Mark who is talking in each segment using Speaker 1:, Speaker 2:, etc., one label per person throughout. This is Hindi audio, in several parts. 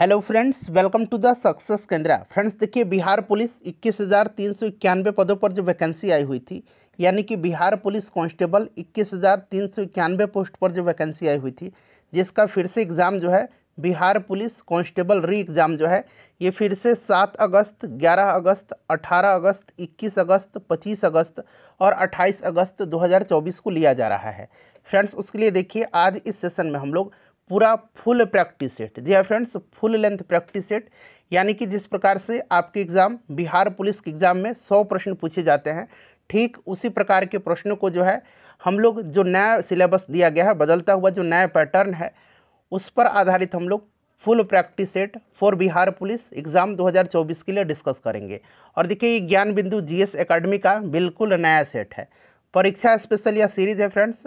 Speaker 1: hello friends welcome to the success Kendra friends देखिए बिहार पुलिस इक्कीस हज़ार तीन सौ इक्यानवे पदों पर जो वैकेंसी आई हुई थी यानी कि बिहार पुलिस कांस्टेबल इक्कीस हज़ार तीन सौ इक्यानवे पोस्ट पर जो वैकेंसी आई हुई थी जिसका फिर से एग्ज़ाम जो है Bihar police constable re exam जो है ये फिर से सात अगस्त ग्यारह अगस्त अठारह अगस्त इक्कीस अगस्त पच्चीस अगस्त और अट्ठाईस अगस्त दो को लिया जा रहा है फ्रेंड्स उसके लिए देखिए आज इस सेशन में हम लोग पूरा फुल प्रैक्टिस सेट जी हाँ friends full length practice set यानी कि जिस प्रकार से आपके एग्ज़ाम बिहार पुलिस के एग्ज़ाम में सौ प्रश्न पूछे जाते हैं ठीक उसी प्रकार के प्रश्नों को जो है हम लोग जो नया सिलेबस दिया गया है बदलता हुआ जो नया पैटर्न है उस पर आधारित हम लोग full practice set for Bihar police exam 2024 के लिए डिस्कस करेंगे और देखिए ये ज्ञान बिंदु जी एकेडमी का बिल्कुल नया सेट है परीक्षा स्पेशल या सीरीज है फ्रेंड्स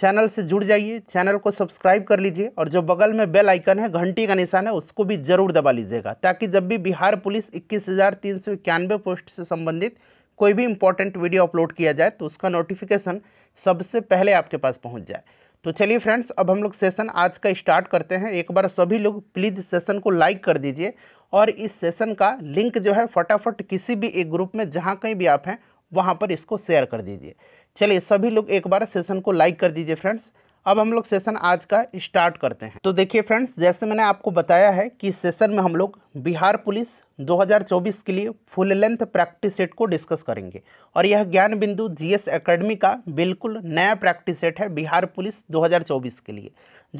Speaker 1: चैनल से जुड़ जाइए चैनल को सब्सक्राइब कर लीजिए और जो बगल में बेल आइकन है घंटी का निशान है उसको भी जरूर दबा लीजिएगा ताकि जब भी बिहार पुलिस इक्कीस हज़ार तीन सौ इक्यानवे पोस्ट से संबंधित कोई भी इंपॉर्टेंट वीडियो अपलोड किया जाए तो उसका नोटिफिकेशन सबसे पहले आपके पास पहुँच जाए तो चलिए फ्रेंड्स अब हम लोग सेशन आज का स्टार्ट करते हैं एक बार सभी लोग प्लीज़ सेशन को लाइक कर दीजिए और इस सेशन का लिंक जो है फटाफट किसी भी एक ग्रुप में जहाँ कहीं भी आप हैं वहाँ पर इसको शेयर कर दीजिए चलिए सभी लोग एक बार सेशन को लाइक कर दीजिए फ्रेंड्स अब हम लोग सेशन आज का स्टार्ट करते हैं तो देखिए फ्रेंड्स जैसे मैंने आपको बताया है कि सेशन में हम लोग बिहार पुलिस 2024 के लिए फुल लेंथ प्रैक्टिस सेट को डिस्कस करेंगे और यह ज्ञान बिंदु जीएस एकेडमी का बिल्कुल नया प्रैक्टिस सेट है बिहार पुलिस 2024 के लिए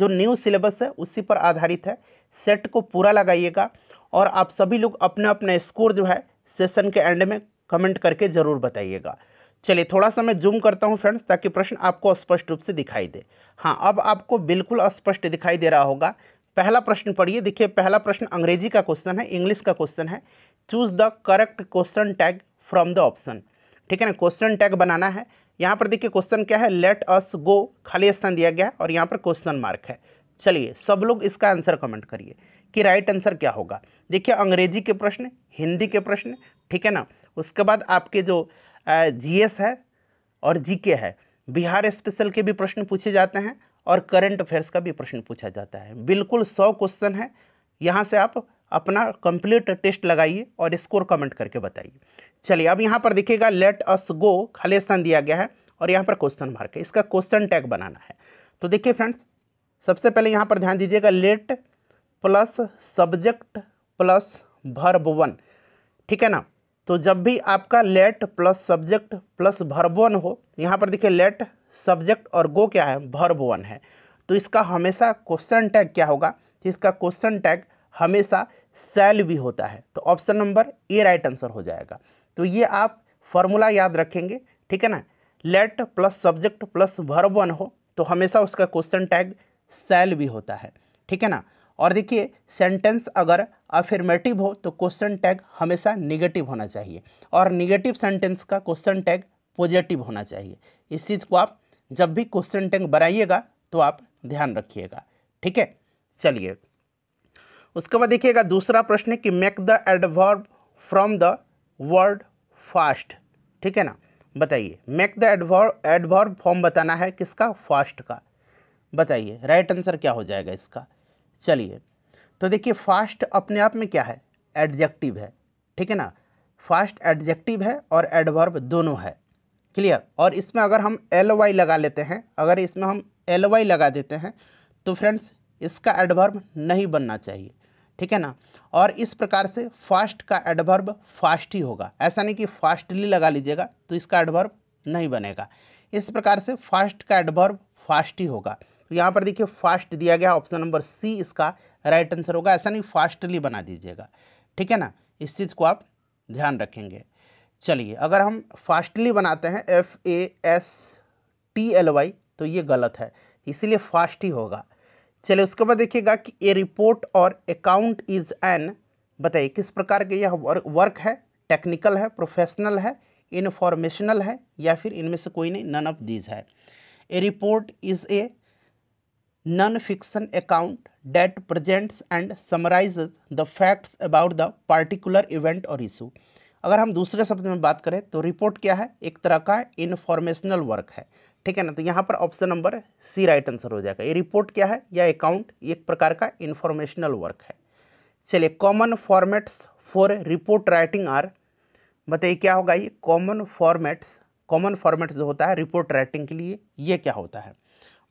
Speaker 1: जो न्यू सिलेबस है उसी पर आधारित है सेट को पूरा लगाइएगा और आप सभी लोग अपने अपने स्कोर जो है सेशन के एंड में कमेंट करके ज़रूर बताइएगा चलिए थोड़ा सा मैं जूम करता हूँ फ्रेंड्स ताकि प्रश्न आपको स्पष्ट रूप से दिखाई दे हाँ अब आपको बिल्कुल स्पष्ट दिखाई दे रहा होगा पहला प्रश्न पढ़िए देखिए पहला प्रश्न अंग्रेजी का क्वेश्चन है इंग्लिश का क्वेश्चन है choose the correct question tag from the option ठीक है ना क्वेश्चन टैग बनाना है यहाँ पर देखिए क्वेश्चन क्या है लेट अस गो खाली स्थान दिया गया है और यहाँ पर क्वेश्चन मार्क है चलिए सब लोग इसका आंसर कमेंट करिए कि राइट आंसर क्या होगा देखिए अंग्रेजी के प्रश्न हिंदी के प्रश्न ठीक है ना उसके बाद आपके जो जीएस है और जीके है बिहार स्पेशल के भी प्रश्न पूछे जाते हैं और करंट अफेयर्स का भी प्रश्न पूछा जाता है बिल्कुल सौ क्वेश्चन है यहाँ से आप अपना कंप्लीट टेस्ट लगाइए और स्कोर कमेंट करके बताइए चलिए अब यहाँ पर देखिएगा लेट अस गो खाली स्थान दिया गया है और यहाँ पर क्वेश्चन मार्क है इसका क्वेश्चन टैग बनाना है तो देखिए फ्रेंड्स सबसे पहले यहाँ पर ध्यान दीजिएगा let plus subject plus verb one ठीक है ना तो जब भी आपका let plus subject plus verb one हो यहाँ पर देखिए लेट सब्जेक्ट और गो क्या है भर्ब वन है तो इसका हमेशा क्वेश्चन टैग क्या होगा तो इसका क्वेश्चन टैग हमेशा सेल भी होता है तो option number A right answer हो जाएगा तो ये आप फॉर्मूला याद रखेंगे ठीक है ना let plus subject plus verb one हो तो हमेशा उसका क्वेश्चन टैग सेल भी होता है ठीक है ना और देखिए सेंटेंस अगर अफर्मेटिव हो तो क्वेश्चन टैग हमेशा निगेटिव होना चाहिए और निगेटिव सेंटेंस का क्वेश्चन टैग पॉजिटिव होना चाहिए इस चीज़ को आप जब भी क्वेश्चन टैग बनाइएगा तो आप ध्यान रखिएगा ठीक है चलिए उसके बाद देखिएगा दूसरा प्रश्न है कि make the adverb from the word fast ठीक है ना बताइए make the adverb adverb form बताना है किसका फास्ट का बताइए राइट आंसर क्या हो जाएगा इसका चलिए तो देखिए फास्ट अपने आप में क्या है एडजेक्टिव है ठीक है ना फास्ट एडजेक्टिव है और एडवर्ब दोनों है क्लियर और इसमें अगर हम एल वाई लगा लेते हैं अगर इसमें हम एल वाई लगा देते हैं तो फ्रेंड्स इसका एडवर्ब नहीं बनना चाहिए ठीक है ना और इस प्रकार से फास्ट का एडवर्ब फास्ट ही होगा ऐसा नहीं कि फास्टली लगा लीजिएगा तो इसका एडवर्ब नहीं बनेगा इस प्रकार से फास्ट का एडवर्ब फास्ट ही होगा तो यहाँ पर देखिए फास्ट दिया गया ऑप्शन नंबर सी इसका राइट आंसर होगा ऐसा नहीं फास्टली बना दीजिएगा ठीक है ना इस चीज़ को आप ध्यान रखेंगे चलिए अगर हम फास्टली बनाते हैं F A S T L Y तो ये गलत है इसीलिए फास्ट ही होगा चलिए उसके बाद देखिएगा कि ए रिपोर्ट और अकाउंट इज़ एन बताइए किस प्रकार के यह वर्क है टेक्निकल है प्रोफेशनल है इनफॉर्मेशनल है या फिर इनमें से कोई नहीं नन ऑफ दीज है a report is a non fiction account that presents and summarise the facts about the particular event और इशू अगर हम दूसरे शब्द में बात करें तो रिपोर्ट क्या है एक तरह का इन्फॉर्मेशनल वर्क है ठीक है ना तो यहाँ पर option number C right answer हो जाएगा ये रिपोर्ट क्या है या अकाउंट एक प्रकार का इन्फॉर्मेशनल वर्क है चलिए common formats for report writing are बताइए क्या होगा ये कॉमन फॉर्मेट्स कॉमन फॉर्मेट्स जो होता है रिपोर्ट राइटिंग के लिए ये क्या होता है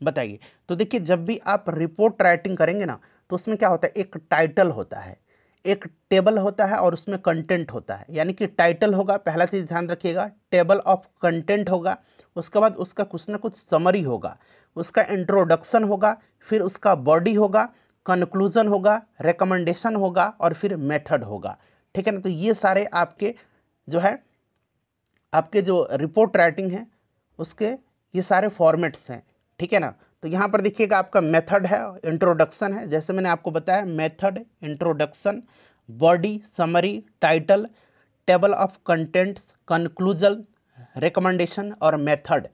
Speaker 1: बताइए तो देखिए जब भी आप रिपोर्ट राइटिंग करेंगे ना तो उसमें क्या होता है एक टाइटल होता है एक टेबल होता है और उसमें कंटेंट होता है यानी कि टाइटल होगा पहला चीज़ ध्यान रखिएगा टेबल ऑफ कंटेंट होगा उसके बाद उसका कुछ ना कुछ समरी होगा उसका इंट्रोडक्शन होगा फिर उसका बॉडी होगा कंक्लूज़न होगा रिकमेंडेशन होगा और फिर मेथड होगा ठीक है ना तो ये सारे आपके जो है आपके जो रिपोर्ट राइटिंग है उसके ये सारे फॉर्मेट्स हैं ठीक है ना तो यहाँ पर देखिएगा आपका मेथड है इंट्रोडक्शन है जैसे मैंने आपको बताया method introduction body summary title table of contents conclusion recommendation और मेथड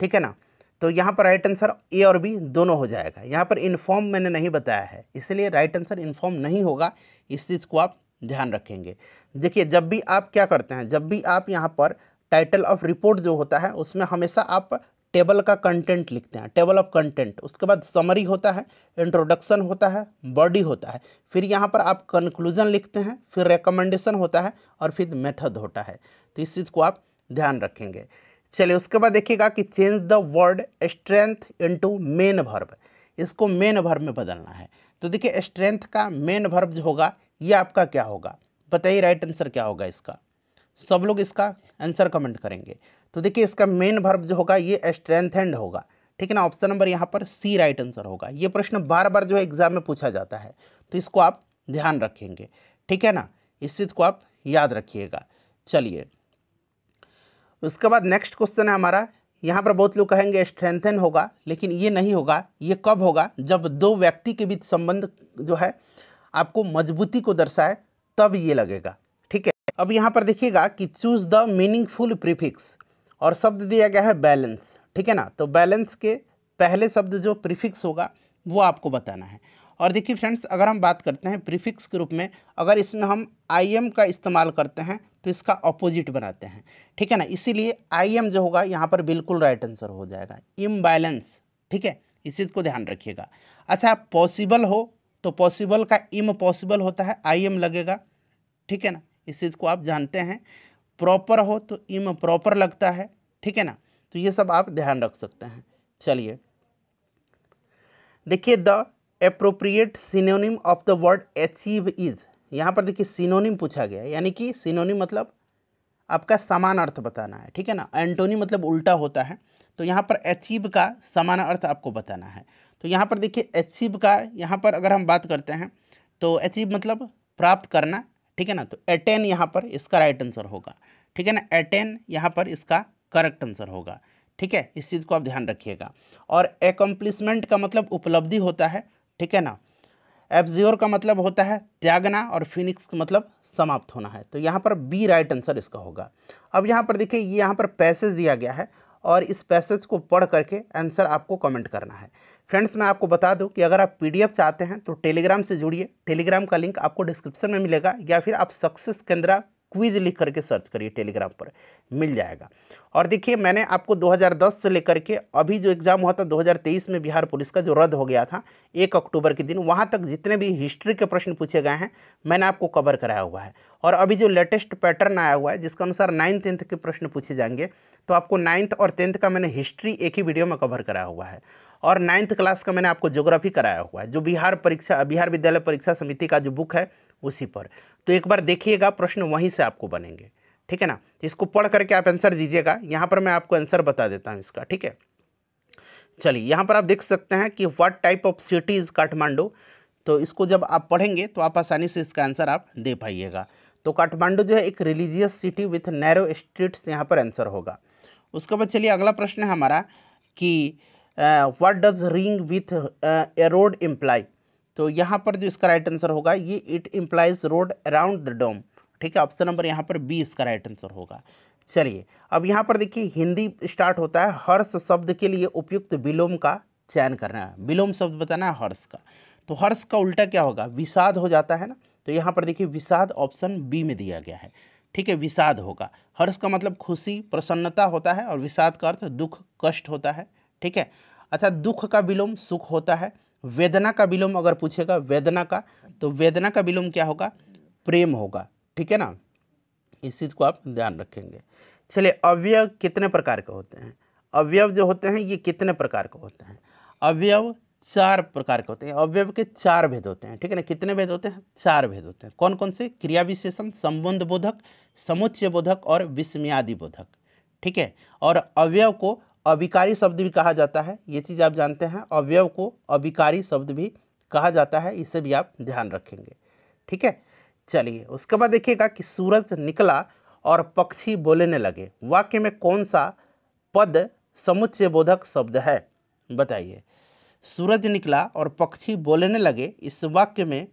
Speaker 1: ठीक है ना तो यहाँ पर राइट आंसर ए और बी दोनों हो जाएगा यहाँ पर इन्फॉर्म मैंने नहीं बताया है इसलिए राइट आंसर इन्फॉर्म नहीं होगा इस चीज़ को आप ध्यान रखेंगे देखिए जब भी आप क्या करते हैं जब भी आप यहाँ पर टाइटल ऑफ रिपोर्ट जो होता है उसमें हमेशा आप टेबल का कंटेंट लिखते हैं टेबल ऑफ कंटेंट उसके बाद समरी होता है इंट्रोडक्शन होता है बॉडी होता है फिर यहाँ पर आप कंक्लूजन लिखते हैं फिर रिकमेंडेशन होता है और फिर मेथड होता है तो इस चीज़ को आप ध्यान रखेंगे चलिए उसके बाद देखिएगा कि change the word strength into main verb इसको मेन भर्ब में बदलना है तो देखिए स्ट्रेंथ का मेन भर्ब जो होगा ये आपका क्या होगा बताइए राइट आंसर क्या होगा इसका सब लोग इसका आंसर कमेंट करेंगे तो देखिए इसका मेन भर्व जो होगा ये स्ट्रेंथेंड होगा ठीक है ना ऑप्शन नंबर यहाँ पर सी राइट आंसर होगा ये प्रश्न बार बार जो है एग्जाम में पूछा जाता है तो इसको आप ध्यान रखेंगे ठीक है ना इस चीज़ को आप याद रखिएगा चलिए उसके बाद नेक्स्ट क्वेश्चन है हमारा यहाँ पर बहुत लोग कहेंगे स्ट्रेंथन होगा लेकिन ये नहीं होगा ये कब होगा जब दो व्यक्ति के बीच संबंध जो है आपको मजबूती को दर्शाए तब ये लगेगा अब यहाँ पर देखिएगा कि चूज़ द मीनिंगफुल प्रीफिक्स और शब्द दिया गया है बैलेंस ठीक है ना तो बैलेंस के पहले शब्द जो प्रीफिक्स होगा वो आपको बताना है और देखिए फ्रेंड्स अगर हम बात करते हैं प्रीफिक्स के रूप में अगर इसमें हम आई एम का इस्तेमाल करते हैं तो इसका अपोजिट बनाते हैं ठीक है ना इसीलिए आई एम जो होगा यहाँ पर बिल्कुल राइट आंसर हो जाएगा इम्बैलेंस ठीक है इस चीज़ को ध्यान रखिएगा अच्छा पॉसिबल हो तो पॉसिबल का इम पॉसिबल होता है आई एम लगेगा ठीक है ना इस चीज़ को आप जानते हैं प्रॉपर हो तो इम प्रॉपर लगता है ठीक है ना तो ये सब आप ध्यान रख सकते हैं चलिए देखिए the appropriate synonym of the word achieve is यहाँ पर देखिए सिनोनिम पूछा गया है यानी कि सिनोनिम मतलब आपका समान अर्थ बताना है ठीक है ना एंटोनी मतलब उल्टा होता है तो यहाँ पर अचीव का समान अर्थ आपको बताना है तो यहाँ पर देखिए अचीव का यहाँ पर अगर हम बात करते हैं तो अचीव मतलब प्राप्त करना ठीक है ना तो एटेन यहाँ पर इसका राइट आंसर होगा ठीक है ना एटेन यहाँ पर इसका करेक्ट आंसर होगा ठीक है इस चीज़ को आप ध्यान रखिएगा और एकम्प्लिसमेंट का मतलब उपलब्धि होता है ठीक है ना एब्जियोर का मतलब होता है त्यागना और फिनिक्स का मतलब समाप्त होना है तो यहाँ पर बी राइट आंसर इसका होगा अब यहाँ पर देखिए यहाँ पर पैसेज दिया गया है और इस पैसेज को पढ़ करके आंसर आपको कमेंट करना है फ्रेंड्स मैं आपको बता दूं कि अगर आप पीडीएफ चाहते हैं तो टेलीग्राम से जुड़िए टेलीग्राम का लिंक आपको डिस्क्रिप्शन में मिलेगा या फिर आप सक्सेस केंद्रा क्विज लिख करके सर्च करिए टेलीग्राम पर मिल जाएगा और देखिए मैंने आपको 2010 से लेकर के अभी जो एग्ज़ाम हुआ था 2023 में बिहार पुलिस का जो रद्द हो गया था एक अक्टूबर के दिन वहाँ तक जितने भी हिस्ट्री के प्रश्न पूछे गए हैं मैंने आपको कवर कराया हुआ है और अभी जो लेटेस्ट पैटर्न आया हुआ है जिसके अनुसार नाइन्थेंथ टेंथ के प्रश्न पूछे जाएंगे तो आपको नाइन्थ और टेंथ का मैंने हिस्ट्री एक ही वीडियो में कवर कराया हुआ है और नाइन्थ क्लास का मैंने आपको ज्योग्राफी कराया हुआ है जो बिहार परीक्षा बिहार विद्यालय परीक्षा समिति का जो बुक है उसी पर तो एक बार देखिएगा प्रश्न वहीं से आपको बनेंगे ठीक है ना इसको पढ़ करके आप आंसर दीजिएगा यहाँ पर मैं आपको आंसर बता देता हूँ इसका ठीक है चलिए यहाँ पर आप देख सकते हैं कि what type of city is Kathmandu तो इसको जब आप पढ़ेंगे तो आप आसानी से इसका आंसर आप दे पाइएगा तो काठमांडू जो है एक religious city with narrow streets यहाँ पर आंसर होगा उसके बाद चलिए अगला प्रश्न है हमारा कि what does ring with a road imply तो यहाँ पर जो इसका राइट आंसर होगा ये it implies road around the dome ठीक है ऑप्शन नंबर यहाँ पर बी इसका राइट आंसर होगा चलिए अब यहाँ पर देखिए हिंदी स्टार्ट होता है हर्ष शब्द के लिए उपयुक्त विलोम का चयन करना है विलोम शब्द बताना है हर्ष का तो हर्ष का उल्टा क्या होगा विषाद हो जाता है ना तो यहाँ पर देखिए विषाद ऑप्शन बी में दिया गया है ठीक है विषाद होगा हर्ष का मतलब खुशी प्रसन्नता होता है और विषाद का अर्थ दुख कष्ट होता है ठीक है अच्छा दुख का विलोम सुख होता है वेदना का विलोम अगर पूछेगा वेदना का तो वेदना का विलोम क्या होगा प्रेम होगा ठीक है ना इस चीज़ को आप ध्यान रखेंगे चलिए अवयव कितने प्रकार के होते हैं अवयव जो होते हैं ये कितने प्रकार के होते हैं अवयव चार प्रकार के होते हैं अवयव के चार भेद होते हैं ठीक है ना कितने भेद होते हैं चार भेद होते हैं कौन कौन से क्रिया विशेषण संबंध बोधक समुच्चय बोधक और विस्मयादि बोधक ठीक है और अवयव को अविकारी शब्द भी कहा जाता है ये चीज़ आप जानते हैं अवयव को अविकारी शब्द भी कहा जाता है इसे भी आप ध्यान रखेंगे ठीक है चलिए उसके बाद देखिएगा कि सूरज निकला और पक्षी बोलने लगे वाक्य में कौन सा पद समुच्चय बोधक शब्द है बताइए सूरज निकला और पक्षी बोलने लगे इस वाक्य में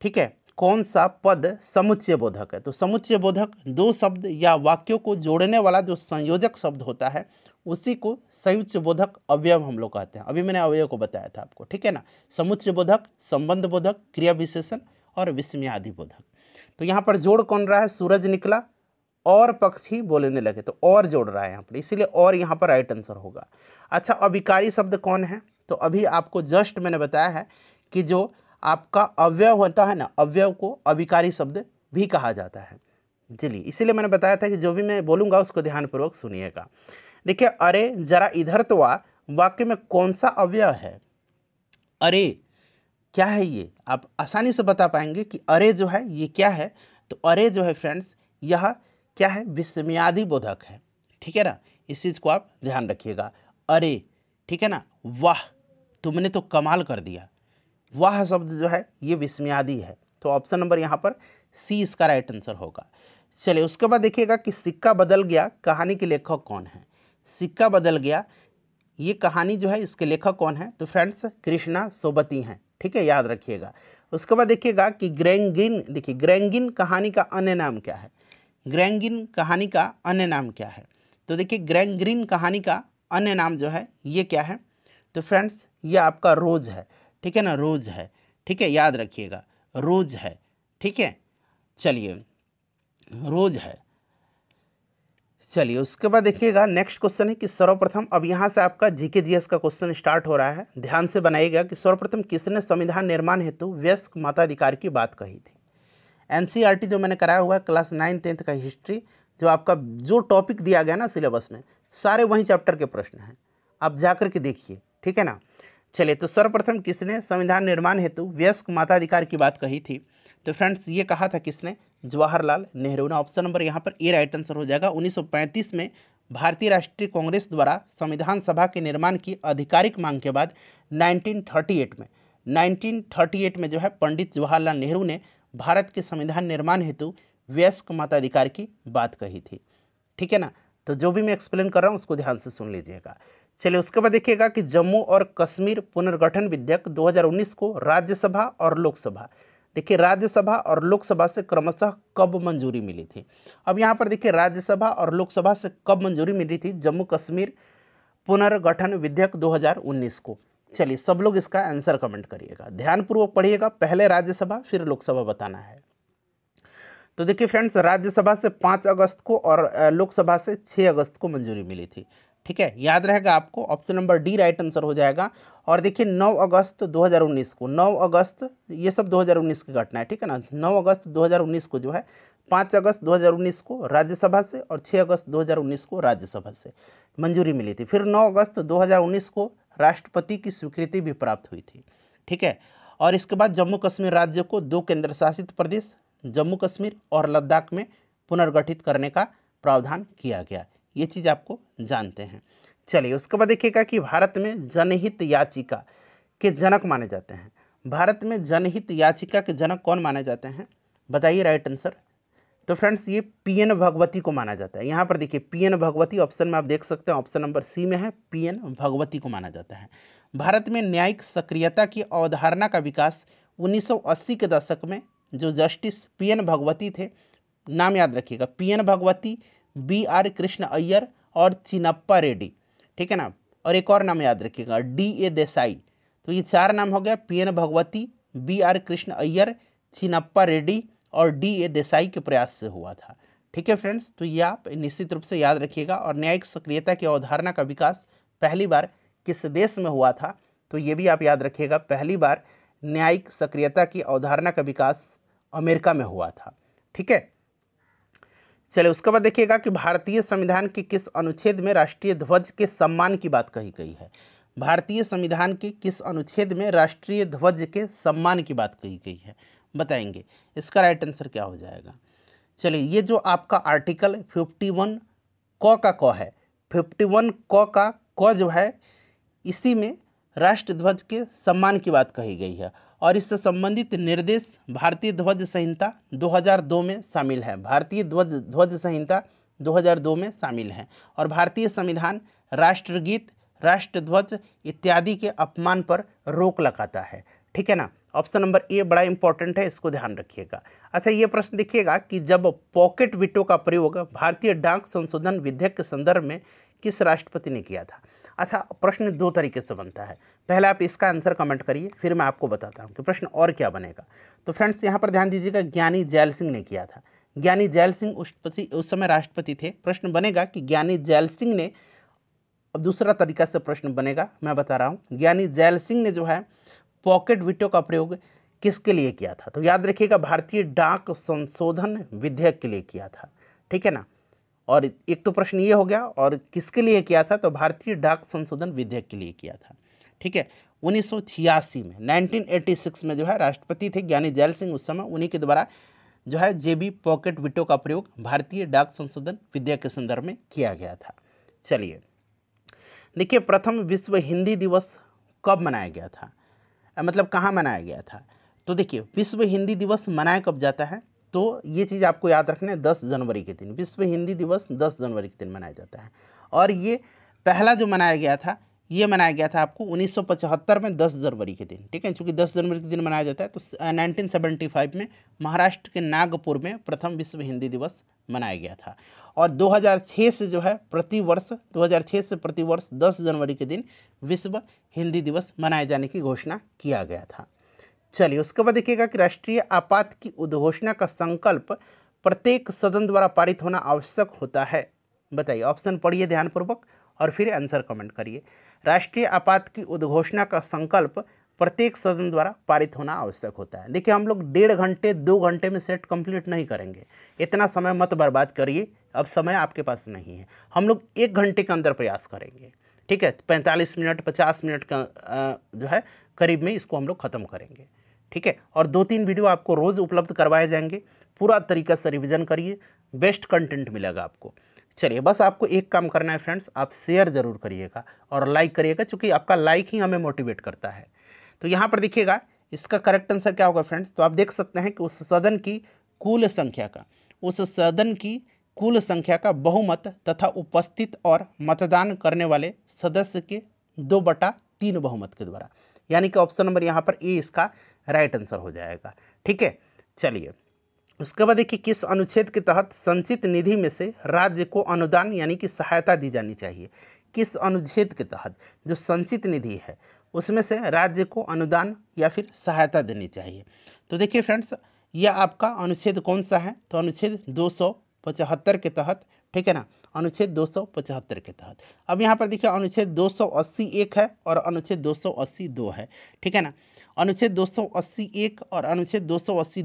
Speaker 1: ठीक है कौन सा पद समुच्चय बोधक है तो समुच्चय बोधक दो शब्द या वाक्यों को जोड़ने वाला जो संयोजक शब्द होता है उसी को संयुच्च बोधक अवयव हम लोग कहते हैं अभी मैंने अवयव को बताया था आपको ठीक है ना समुच्चय बोधक संबंध बोधक क्रिया विशेषण और विस्मयादि बोधक तो यहाँ पर जोड़ कौन रहा है सूरज निकला और पक्षी बोलने लगे तो और जोड़ रहा है यहाँ पर इसीलिए और यहाँ पर राइट आंसर होगा अच्छा अभिकारी शब्द कौन है तो अभी आपको जस्ट मैंने बताया है कि जो आपका अवयव होता है ना अवयव को अविकारी शब्द भी कहा जाता है चलिए इसीलिए मैंने बताया था कि जो भी मैं बोलूँगा उसको ध्यानपूर्वक सुनिएगा देखिए अरे जरा इधर तो आ वाक्य में कौन सा अवयव है अरे क्या है ये आप आसानी से बता पाएंगे कि अरे जो है ये क्या है तो अरे जो है फ्रेंड्स यह क्या है विस्मयादि बोधक है ठीक है ना इस चीज़ को आप ध्यान रखिएगा अरे ठीक है ना वाह तुमने तो कमाल कर दिया वह शब्द जो है ये विस्मयादि है तो ऑप्शन नंबर यहाँ पर सी इसका राइट आंसर होगा चलिए उसके बाद देखिएगा कि सिक्का बदल गया कहानी के लेखक कौन है सिक्का बदल गया ये कहानी जो है इसके लेखक कौन है तो फ्रेंड्स कृष्णा सोबती हैं ठीक है याद रखिएगा उसके बाद देखिएगा कि ग्रैंगिन देखिए ग्रैंगिन कहानी का अन्य नाम क्या है ग्रैंगिन कहानी का अन्य नाम क्या है तो देखिए ग्रैंग्रीन कहानी का अन्य नाम जो है ये क्या है तो फ्रेंड्स ये आपका रोज़ है ठीक है ना रोज़ है ठीक है याद रखिएगा रोज़ है ठीक है चलिए रोज़ है चलिए उसके बाद देखिएगा नेक्स्ट क्वेश्चन है कि सर्वप्रथम अब यहाँ से आपका जीके जीएस का क्वेश्चन स्टार्ट हो रहा है ध्यान से बनाइएगा कि सर्वप्रथम किसने संविधान निर्माण हेतु व्यस्क मताधिकार की बात कही थी एनसीईआरटी e जो मैंने कराया हुआ है क्लास नाइन टेंथ का हिस्ट्री जो आपका जो टॉपिक दिया गया ना सिलेबस में सारे वहीं चैप्टर के प्रश्न हैं आप जा के देखिए ठीक है ना चलिए तो सर्वप्रथम किसने संविधान निर्माण हेतु वयस्क माताधिकार की बात कही थी तो फ्रेंड्स ये कहा था किसने जवाहरलाल नेहरू ने ऑप्शन नंबर यहाँ पर ए राइट आंसर हो जाएगा 1935 में भारतीय राष्ट्रीय कांग्रेस द्वारा संविधान सभा के निर्माण की आधिकारिक मांग के बाद 1938 में 1938 में जो है पंडित जवाहरलाल नेहरू ने भारत के संविधान निर्माण हेतु वयस्क मताधिकार की बात कही थी ठीक है ना तो जो भी मैं एक्सप्लेन कर रहा हूँ उसको ध्यान से सुन लीजिएगा चलिए उसके बाद देखिएगा कि जम्मू और कश्मीर पुनर्गठन विधेयक 2019 को राज्यसभा और लोकसभा देखिए राज्यसभा और लोकसभा से क्रमशः कब मंजूरी मिली थी अब यहाँ पर देखिए राज्यसभा और लोकसभा से कब मंजूरी मिली थी जम्मू कश्मीर पुनर्गठन विधेयक 2019 को चलिए सब लोग इसका आंसर कमेंट करिएगा ध्यानपूर्वक पढ़िएगा पहले राज्यसभा फिर लोकसभा बताना है तो देखिए फ्रेंड्स राज्यसभा से पाँच अगस्त को और लोकसभा से छः अगस्त को मंजूरी मिली थी ठीक है याद रहेगा आपको option number D right answer हो जाएगा और देखिए 9 अगस्त 2019 को 9 अगस्त ये सब 2019 की घटना है ठीक है ना 9 अगस्त 2019 को जो है 5 अगस्त 2019 को राज्यसभा से और 6 अगस्त 2019 को राज्यसभा से मंजूरी मिली थी फिर 9 अगस्त 2019 को राष्ट्रपति की स्वीकृति भी प्राप्त हुई थी ठीक है और इसके बाद जम्मू कश्मीर राज्य को दो केंद्र शासित प्रदेश जम्मू कश्मीर और लद्दाख में पुनर्गठित करने का प्रावधान किया गया ये चीज़ आपको जानते हैं चलिए उसके बाद देखिएगा कि भारत में जनहित याचिका के जनक माने जाते हैं भारत में जनहित याचिका के जनक कौन माने जाते हैं बताइए राइट आंसर तो फ्रेंड्स ये पी एन भगवती को माना जाता है यहाँ पर देखिए पी एन भगवती ऑप्शन में आप देख सकते हैं ऑप्शन नंबर सी में है पी एन भगवती को माना जाता है भारत में न्यायिक सक्रियता की अवधारणा का विकास 1980 के दशक में जो जस्टिस पी एन भगवती थे नाम याद रखिएगा P N Bhagwati B R Krishna Iyer और चिनप्पा रेड्डी ठीक है ना और एक और नाम याद रखिएगा डी ए देसाई तो ये चार नाम हो गया P N Bhagwati B R Krishna Iyer Chinnappa Reddy और डी ए देसाई के प्रयास से हुआ था ठीक है फ्रेंड्स तो ये आप निश्चित रूप से याद रखिएगा और न्यायिक सक्रियता की अवधारणा का विकास पहली बार किस देश में हुआ था तो ये भी आप याद रखिएगा पहली बार न्यायिक सक्रियता की अवधारणा का विकास अमेरिका में हुआ था ठीक है चले उसके बाद देखिएगा कि भारतीय संविधान के किस अनुच्छेद में राष्ट्रीय ध्वज के सम्मान की बात कही गई है भारतीय संविधान के किस अनुच्छेद में राष्ट्रीय ध्वज के सम्मान की बात कही गई है बताएंगे इसका राइट आंसर क्या हो जाएगा चलिए ये जो आपका आर्टिकल फिफ्टी वन क का क है फिफ्टी वन क का क जो है इसी में राष्ट्र ध्वज के सम्मान की बात कही गई है और इससे संबंधित निर्देश भारतीय ध्वज संहिता 2002 में शामिल है भारतीय ध्वज ध्वज संहिता 2002 में शामिल है और भारतीय संविधान राष्ट्रगीत राष्ट्रध्वज इत्यादि के अपमान पर रोक लगाता है ठीक है ना ऑप्शन नंबर ए बड़ा इंपॉर्टेंट है इसको ध्यान रखिएगा अच्छा ये प्रश्न देखिएगा कि जब पॉकेट विटो का प्रयोग भारतीय डाक संशोधन विधेयक के संदर्भ में किस राष्ट्रपति ने किया था अच्छा प्रश्न दो तरीके से बनता है पहले आप इसका आंसर कमेंट करिए फिर मैं आपको बताता हूँ कि प्रश्न और क्या बनेगा तो फ्रेंड्स यहाँ पर ध्यान दीजिएगा ज्ञानी जैल सिंह ने किया था ज्ञानी जैल सिंह पति उस समय राष्ट्रपति थे प्रश्न बनेगा कि ज्ञानी जैल सिंह ने अब दूसरा तरीका से प्रश्न बनेगा मैं बता रहा हूँ ज्ञानी जैल सिंह ने जो है पॉकेट विटो का प्रयोग किसके लिए किया था तो याद रखिएगा भारतीय डाक संशोधन विधेयक के लिए किया था ठीक है ना और एक तो प्रश्न ये हो गया और किसके लिए किया था तो भारतीय डाक संशोधन विधेयक के लिए किया था ठीक है उन्नीस में 1986 में जो है राष्ट्रपति थे ज्ञानी जैल सिंह उस समय उन्हीं के द्वारा जो है जेबी पॉकेट विटो का प्रयोग भारतीय डाक संशोधन विधेयक के संदर्भ में किया गया था चलिए देखिए प्रथम विश्व हिंदी दिवस कब मनाया गया था मतलब कहाँ मनाया गया था तो देखिए विश्व हिंदी दिवस मनाया कब जाता है तो ये चीज़ आपको याद रखना है दस जनवरी के दिन विश्व हिंदी दिवस दस जनवरी के दिन मनाया जाता है और ये पहला जो मनाया गया था ये मनाया गया था आपको 1975 में 10 जनवरी के दिन ठीक है चूँकि 10 जनवरी के दिन मनाया जाता है तो 1975 में महाराष्ट्र के नागपुर में प्रथम विश्व हिंदी दिवस मनाया गया था और 2006 से जो है प्रतिवर्ष 2006 से प्रतिवर्ष 10 जनवरी के दिन विश्व हिंदी दिवस मनाए जाने की घोषणा किया गया था चलिए उसके बाद देखिएगा कि राष्ट्रीय आपात की उद्घोषणा का संकल्प प्रत्येक सदन द्वारा पारित होना आवश्यक होता है बताइए ऑप्शन पढ़िए ध्यानपूर्वक और फिर आंसर कमेंट करिए राष्ट्रीय आपात की उद्घोषणा का संकल्प प्रत्येक सदन द्वारा पारित होना आवश्यक होता है देखिए हम लोग डेढ़ घंटे दो घंटे में सेट कंप्लीट नहीं करेंगे इतना समय मत बर्बाद करिए अब समय आपके पास नहीं है हम लोग एक घंटे के अंदर प्रयास करेंगे ठीक है पैंतालीस मिनट पचास मिनट का जो है करीब में इसको हम लोग ख़त्म करेंगे ठीक है और दो तीन वीडियो आपको रोज़ उपलब्ध करवाए जाएंगे पूरा तरीका से रिविज़न करिए बेस्ट कंटेंट मिलेगा आपको चलिए बस आपको एक काम करना है फ्रेंड्स आप शेयर ज़रूर करिएगा और लाइक करिएगा क्योंकि आपका लाइक ही हमें मोटिवेट करता है तो यहाँ पर देखिएगा इसका करेक्ट आंसर क्या होगा फ्रेंड्स तो आप देख सकते हैं कि उस सदन की कुल संख्या का उस सदन की कुल संख्या का बहुमत तथा उपस्थित और मतदान करने वाले सदस्य के दो बटा तीन बहुमत के द्वारा यानी कि ऑप्शन नंबर यहाँ पर ए इसका राइट आंसर हो जाएगा ठीक है चलिए उसके बाद देखिए किस अनुच्छेद के तहत संचित निधि में से राज्य को अनुदान यानी कि सहायता दी जानी चाहिए किस अनुच्छेद के तहत जो संचित निधि है उसमें से राज्य को अनुदान या फिर सहायता देनी चाहिए तो देखिए फ्रेंड्स यह आपका अनुच्छेद कौन सा है तो अनुच्छेद दो के तहत ठीक है ना अनुच्छेद दो के तहत अब यहाँ पर देखिए अनुच्छेद दो एक है और अनुच्छेद दो है ठीक है ना अनुच्छेद दो एक और अनुच्छेद दो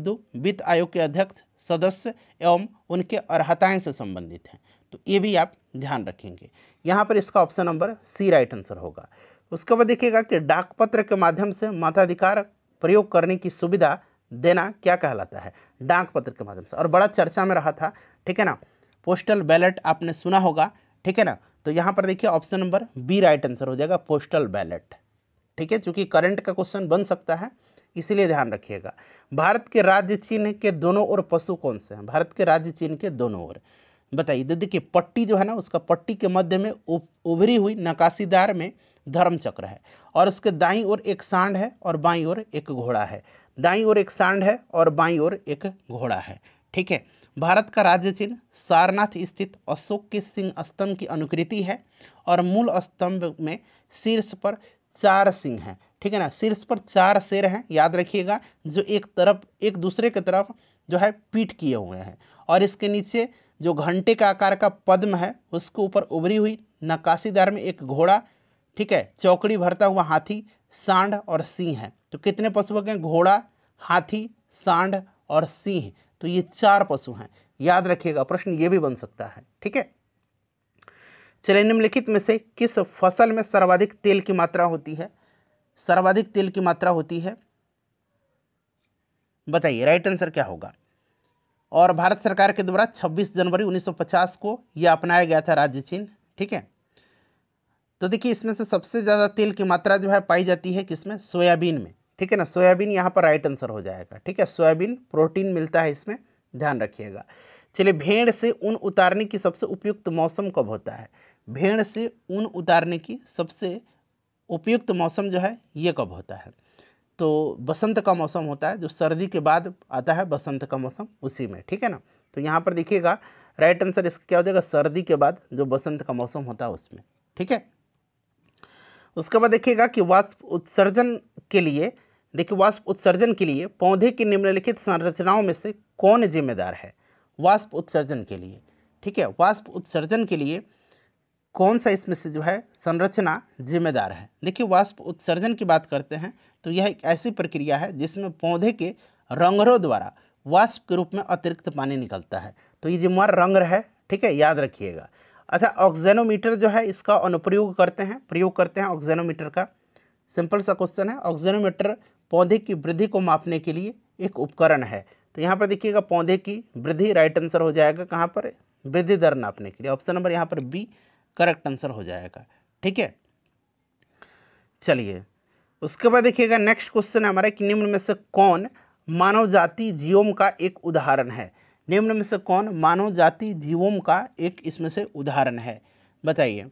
Speaker 1: दो वित्त आयोग के अध्यक्ष सदस्य एवं उनके अर्हताएं से संबंधित हैं तो ये भी आप ध्यान रखेंगे यहाँ पर इसका option number C right answer होगा उसके बाद देखिएगा कि डाक पत्र के माध्यम से मताधिकार प्रयोग करने की सुविधा देना क्या कहलाता है डाक पत्र के माध्यम से और बड़ा चर्चा में रहा था ठीक है ना पोस्टल बैलेट आपने सुना होगा ठीक है ना तो यहाँ पर देखिए option number B right answer हो जाएगा पोस्टल बैलेट ठीक है क्योंकि करंट का क्वेश्चन बन सकता है इसीलिए ध्यान रखिएगा भारत के राज्य चिन्ह के दोनों ओर पशु कौन से हैं भारत के राज्य चिन्ह के दोनों ओर बताइए देखिए पट्टी जो है ना उसका पट्टी के मध्य में उभरी हुई नकाशीदार में धर्म चक्र है और उसके दाई ओर एक सांड है और बाई ओर एक घोड़ा है दाई ओर एक सांड है और बाई ओर एक घोड़ा है ठीक है भारत का राज्य चिन्ह सारनाथ स्थित अशोक के सिंह स्तंभ की अनुकृति है और मूल स्तंभ में शीर्ष पर चार सिंह हैं ठीक है ना शीर्ष पर चार शेर हैं याद रखिएगा जो एक तरफ एक दूसरे की तरफ जो है पीठ किए हुए हैं और इसके नीचे जो घंटे का आकार का पद्म है उसके ऊपर उभरी हुई नकाशीदार में एक घोड़ा ठीक है चौकड़ी भरता हुआ हाथी सांड और सिंह है तो कितने पशु हो गए घोड़ा हाथी सांड और सिंह तो ये चार पशु हैं याद रखिएगा प्रश्न ये भी बन सकता है ठीक है चलिए निम्नलिखित में से किस फसल में सर्वाधिक तेल की मात्रा होती है सर्वाधिक तेल की मात्रा होती है बताइए राइट आंसर क्या होगा और भारत सरकार के द्वारा 26 जनवरी 1950 को यह अपनाया गया था राज्य चिन्ह ठीक है तो देखिए इसमें से सबसे ज़्यादा तेल की मात्रा जो है पाई जाती है किसमें सोयाबीन में ठीक है ना सोयाबीन यहाँ पर राइट आंसर हो जाएगा ठीक है सोयाबीन प्रोटीन मिलता है इसमें ध्यान रखिएगा चलिए भेड़ से ऊन उतारने की सबसे उपयुक्त मौसम कब होता है भेड़ से ऊन उतारने की सबसे उपयुक्त मौसम जो है ये कब होता है तो बसंत का मौसम होता है जो सर्दी के बाद आता है बसंत का मौसम उसी में ठीक है ना तो यहाँ पर देखिएगा राइट आंसर इसका क्या हो जाएगा सर्दी के बाद जो बसंत का मौसम होता है उसमें ठीक है उसके बाद देखिएगा कि वाष्प उत्सर्जन के लिए देखिए वाष्प उत्सर्जन के लिए पौधे की निम्नलिखित संरचनाओं में से कौन जिम्मेदार है वाष्प उत्सर्जन के लिए ठीक है वाष्प उत्सर्जन के लिए कौन सा इसमें से जो है संरचना जिम्मेदार है देखिए वाष्प उत्सर्जन की बात करते हैं तो यह एक ऐसी प्रक्रिया है जिसमें पौधे के रंगरों द्वारा वाष्प के रूप में अतिरिक्त पानी निकलता है तो ये जिम्मेवार रंगर है ठीक है याद रखिएगा अच्छा ऑक्जेनोमीटर जो है इसका अनुप्रयोग करते हैं प्रयोग करते हैं ऑक्जेनोमीटर का सिंपल सा क्वेश्चन है ऑक्जेनोमीटर पौधे की वृद्धि को मापने के लिए एक उपकरण है तो यहाँ पर देखिएगा पौधे की वृद्धि राइट आंसर हो जाएगा कहाँ पर वृद्धि दर नापने के लिए ऑप्शन नंबर यहाँ पर बी करेक्ट आंसर हो जाएगा ठीक है चलिए उसके बाद देखिएगा नेक्स्ट क्वेश्चन है हमारा कि निम्न में से कौन मानव जाति जीवों का एक उदाहरण है निम्न में से कौन मानव जाति जीवों का एक इसमें से उदाहरण है बताइए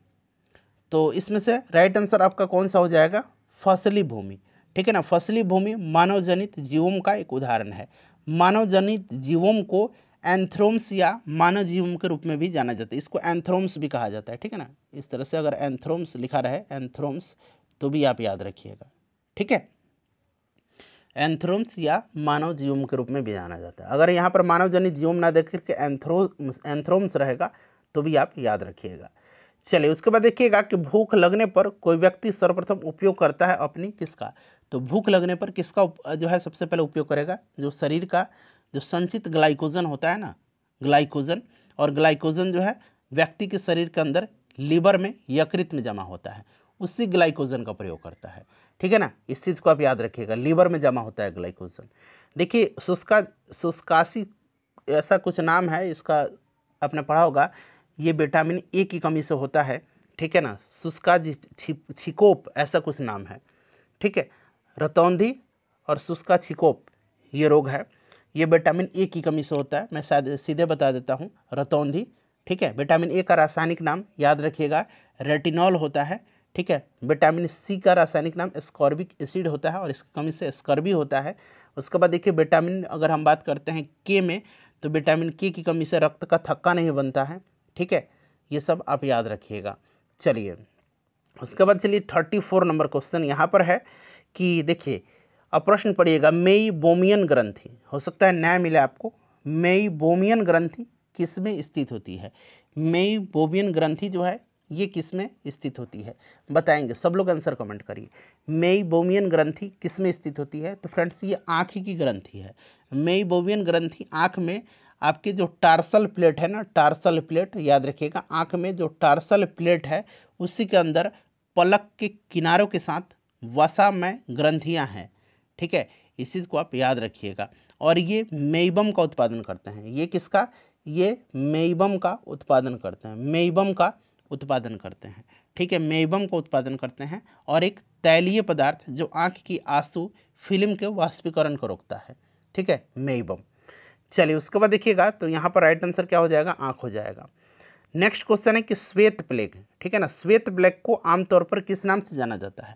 Speaker 1: तो इसमें से राइट आंसर आपका कौन सा हो जाएगा फसली भूमि ठीक है ना फसली भूमि मानव जनित जीवों का एक उदाहरण है मानव जनित जीवों को एंथ्रोम्स या मानव जीवन के रूप में भी जाना जाता है इसको एंथ्रोम्स भी कहा जाता है ठीक है ना इस तरह से अगर एंथ्रोम्स लिखा रहे एंथ्रोम्स तो भी आप याद रखिएगा ठीक है एंथ्रोम्स या मानव जीवन के रूप में भी जाना जाता है अगर यहाँ पर मानव जनित जीवम ना देख करके एंथ्रोम्स एंथ्रोम्स रहेगा तो भी आप याद रखिएगा चलिए उसके बाद देखिएगा कि भूख लगने पर कोई व्यक्ति सर्वप्रथम उपयोग करता है अपनी किसका तो भूख लगने पर किसका जो है सबसे पहले उपयोग करेगा जो शरीर का जो संचित ग्लाइकोजन होता है ना ग्लाइकोजन और ग्लाइकोजन जो है व्यक्ति के शरीर के अंदर लीवर में यकृत में जमा होता है उसी ग्लाइकोजन का प्रयोग करता है ठीक है ना इस चीज़ को आप याद रखिएगा लीवर में जमा होता है ग्लाइकोजन देखिए शुष्का शुष्कासी ऐसा कुछ नाम है इसका आपने पढ़ा होगा ये विटामिन ए की कमी से होता है ठीक है ना शुष्का छिकोप ऐसा कुछ नाम है ठीक है रतौंधी और शुष्का छिकोप ये रोग है ये विटामिन ए की कमी से होता है मैं सीधे बता देता हूँ रतौंधी ठीक है विटामिन ए का रासायनिक नाम याद रखिएगा रेटिनॉल होता है ठीक है विटामिन सी का रासायनिक नाम स्कॉर्बिक एसिड होता है और इसकी कमी से स्कर्बी होता है उसके बाद देखिए विटामिन अगर हम बात करते हैं के में तो विटामिन के की कमी से रक्त का थक्का नहीं बनता है ठीक है ये सब आप याद रखिएगा चलिए उसके बाद चलिए थर्टी फोर नंबर क्वेश्चन यहाँ पर है कि देखिए अब प्रश्न पढ़िएगा मेई बोमियन ग्रंथि हो सकता है न्याय मिले आपको मेई बोमियन ग्रंथि किस में स्थित होती है मेई बोमियन ग्रंथि जो है ये किस में स्थित होती है बताएंगे सब लोग आंसर कमेंट करिए मेई बोमियन ग्रंथि किस में स्थित होती है तो फ्रेंड्स ये आँख की ग्रंथि है मेई बोमियन ग्रंथि आँख में आपके जो टार्सल प्लेट है ना टार्सल प्लेट याद रखिएगा आँख में जो टार्सल प्लेट है उसी के अंदर पलक के किनारों के साथ वसा में ग्रंथियाँ हैं ठीक है इस चीज़ को आप याद रखिएगा और ये मेइबम का उत्पादन करते हैं ये किसका ये मेइबम का उत्पादन करते हैं मेइबम का उत्पादन करते हैं ठीक है मेइबम का उत्पादन करते हैं और एक तैलीय पदार्थ जो आँख की आंसू फिल्म के वाष्पीकरण को रोकता है ठीक है मेइबम चलिए उसके बाद देखिएगा तो यहाँ पर राइट आंसर क्या हो जाएगा आँख हो जाएगा नेक्स्ट क्वेश्चन है कि श्वेत प्लेग ठीक है ना श्वेत ब्लैक को आमतौर पर किस नाम से जाना जाता है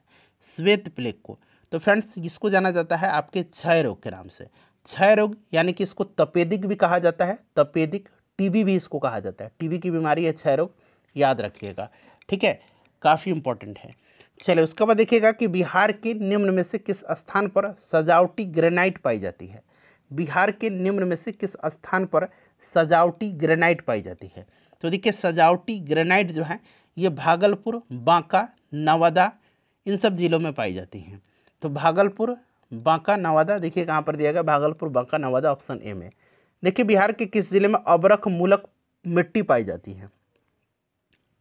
Speaker 1: श्वेत प्लेग को तो फ्रेंड्स इसको जाना जाता है आपके क्षय रोग के नाम से क्षय रोग यानी कि इसको तपेदिक भी कहा जाता है तपेदिक टीबी भी इसको कहा जाता है टीबी की बीमारी है क्षय रोग याद रखिएगा ठीक है काफ़ी इंपॉर्टेंट है चलिए उसके बाद देखिएगा कि बिहार के निम्न में से किस स्थान पर सजावटी ग्रेनाइट पाई जाती है बिहार के निम्न में से किस स्थान पर सजावटी ग्रेनाइट पाई जाती है तो देखिए सजावटी ग्रेनाइट जो है ये भागलपुर बांका नवादा इन सब ज़िलों में पाई जाती हैं तो भागलपुर बांका नवादा देखिए कहाँ पर दिया गया भागलपुर बांका नवादा ऑप्शन ए में देखिए बिहार के किस जिले में अबरख मूलक मिट्टी पाई जाती है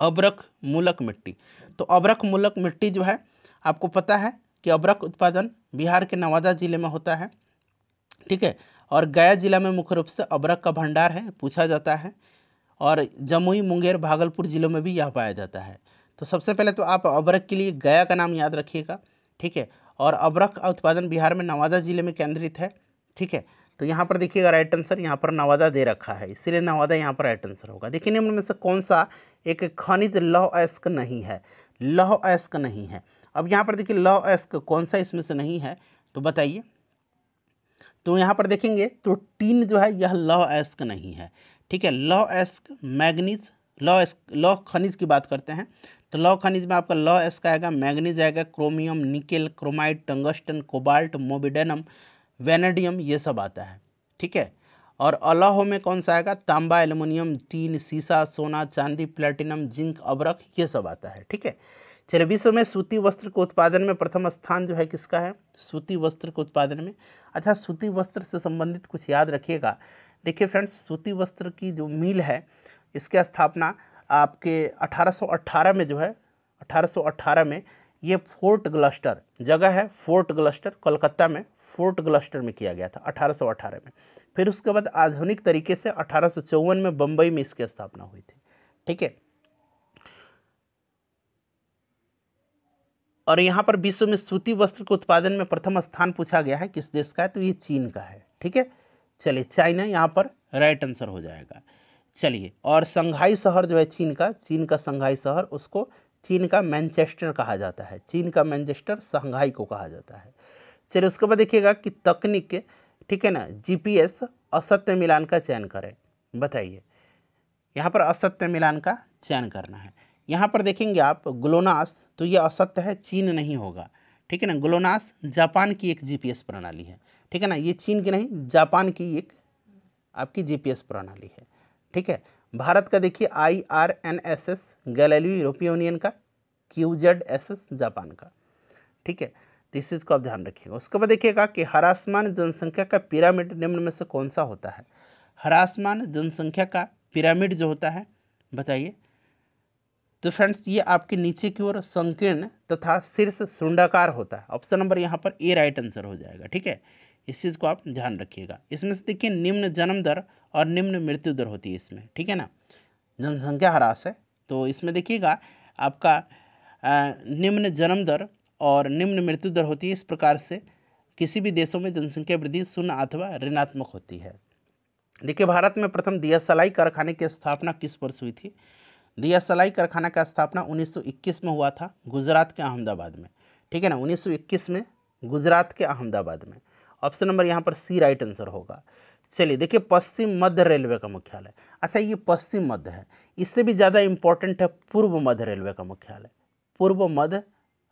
Speaker 1: अबरख मूलक मिट्टी तो अबरख मूलक मिट्टी जो है आपको पता है कि अबरक उत्पादन बिहार के नवादा जिले में होता है ठीक है और गया जिला में मुख्य रूप से अबरख का भंडार है पूछा जाता है और जमुई मुंगेर भागलपुर जिलों में भी यह पाया जाता है तो सबसे पहले तो आप अबरख के लिए गया का नाम याद रखिएगा ठीक है और अबरख उत्पादन बिहार में नवादा जिले में केंद्रित है ठीक है तो यहाँ पर देखिएगा राइट आंसर यहाँ पर नवादा दे रखा है इसीलिए नवादा यहाँ पर राइट आंसर होगा देखिए निम्न में से कौन सा एक खनिज लौह अयस्क नहीं है लौह अयस्क नहीं है अब यहाँ पर देखिए लौह अयस्क कौन सा इसमें से नहीं है तो बताइए तो यहाँ पर देखेंगे तो टीन जो है यह लौह अयस्क नहीं है ठीक है लौह अयस्क मैग्नीज लौह लौह खनिज की बात करते हैं तो लौह खनिज में आपका लौह एस का आएगा मैग्नीज आएगा chromium nickel chromite tungsten cobalt molybdenum vanadium ये सब आता है ठीक है और अलौह में कौन सा आएगा तांबा एल्युमिनियम टीन सीसा सोना चांदी प्लेटिनम जिंक अबरक ये सब आता है ठीक है चलिए विश्व में सूती वस्त्र के उत्पादन में प्रथम स्थान जो है किसका है सूती वस्त्र के उत्पादन में अच्छा सूती वस्त्र से संबंधित कुछ याद रखिएगा देखिए फ्रेंड्स सूती वस्त्र की जो मिल है इसकी स्थापना आपके 1818 में जो है 1818 में ये फोर्ट ग्लस्टर जगह है फोर्ट ग्लस्टर कोलकाता में फोर्ट ग्लस्टर में किया गया था 1818 में फिर उसके बाद आधुनिक तरीके से अठारह में बम्बई में इसकी स्थापना हुई थी ठीक है और यहाँ पर विश्व में सूती वस्त्र के उत्पादन में प्रथम स्थान पूछा गया है किस देश का है तो ये चीन का है ठीक है चलिए चाइना यहाँ पर राइट आंसर हो जाएगा चलिए और संघाई शहर जो है चीन का चीन का संघाई शहर उसको चीन का मैनचेस्टर कहा जाता है चीन का मैनचेस्टर संघाई को कहा जाता है चलिए उसके बाद देखिएगा कि तकनीक ठीक है ना जीपीएस असत्य मिलान का चयन करें बताइए यहाँ पर असत्य मिलान का चयन करना है यहाँ पर देखेंगे आप ग्लोनास तो ये असत्य है चीन नहीं होगा ठीक है ना ग्लोनास जापान की एक जीपीएस प्रणाली है ठीक है ना ये चीन की नहीं जापान की एक आपकी जीपीएस प्रणाली है ठीक है भारत का देखिए I R N S S Galileo यूरोपीय यूनियन का Q Z S S Japan का ठीक है तो इस चीज़ को आप ध्यान रखिएगा उसके बाद देखिएगा कि हरासमान जनसंख्या का पिरामिड निम्न में से कौन सा होता है हरासमान जनसंख्या का पिरामिड जो होता है बताइए तो फ्रेंड्स ये आपके नीचे की ओर संकीर्ण तथा शीर्ष सुंडाकार होता है ऑप्शन नंबर यहाँ पर ए राइट आंसर हो जाएगा ठीक है इस चीज़ को आप ध्यान रखिएगा इसमें से देखिए निम्न जन्म दर और निम्न मृत्यु दर होती है इसमें ठीक है ना जनसंख्या ह्रास है तो इसमें देखिएगा आपका निम्न जन्म दर और निम्न मृत्यु दर होती है इस प्रकार से किसी भी देशों में जनसंख्या वृद्धि शून्य अथवा ऋणात्मक होती है देखिए भारत में प्रथम दिया सलाई कारखाने की स्थापना किस वर्ष हुई थी दिया सलाई कारखाना का स्थापना 1921 में हुआ था गुजरात के अहमदाबाद में ठीक है ना 1921 में गुजरात के अहमदाबाद में ऑप्शन नंबर यहाँ पर सी राइट आंसर होगा चलिए देखिए पश्चिम मध्य रेलवे का मुख्यालय अच्छा ये पश्चिम मध्य है इससे भी ज़्यादा इम्पोर्टेंट है पूर्व मध्य रेलवे का मुख्यालय पूर्व मध्य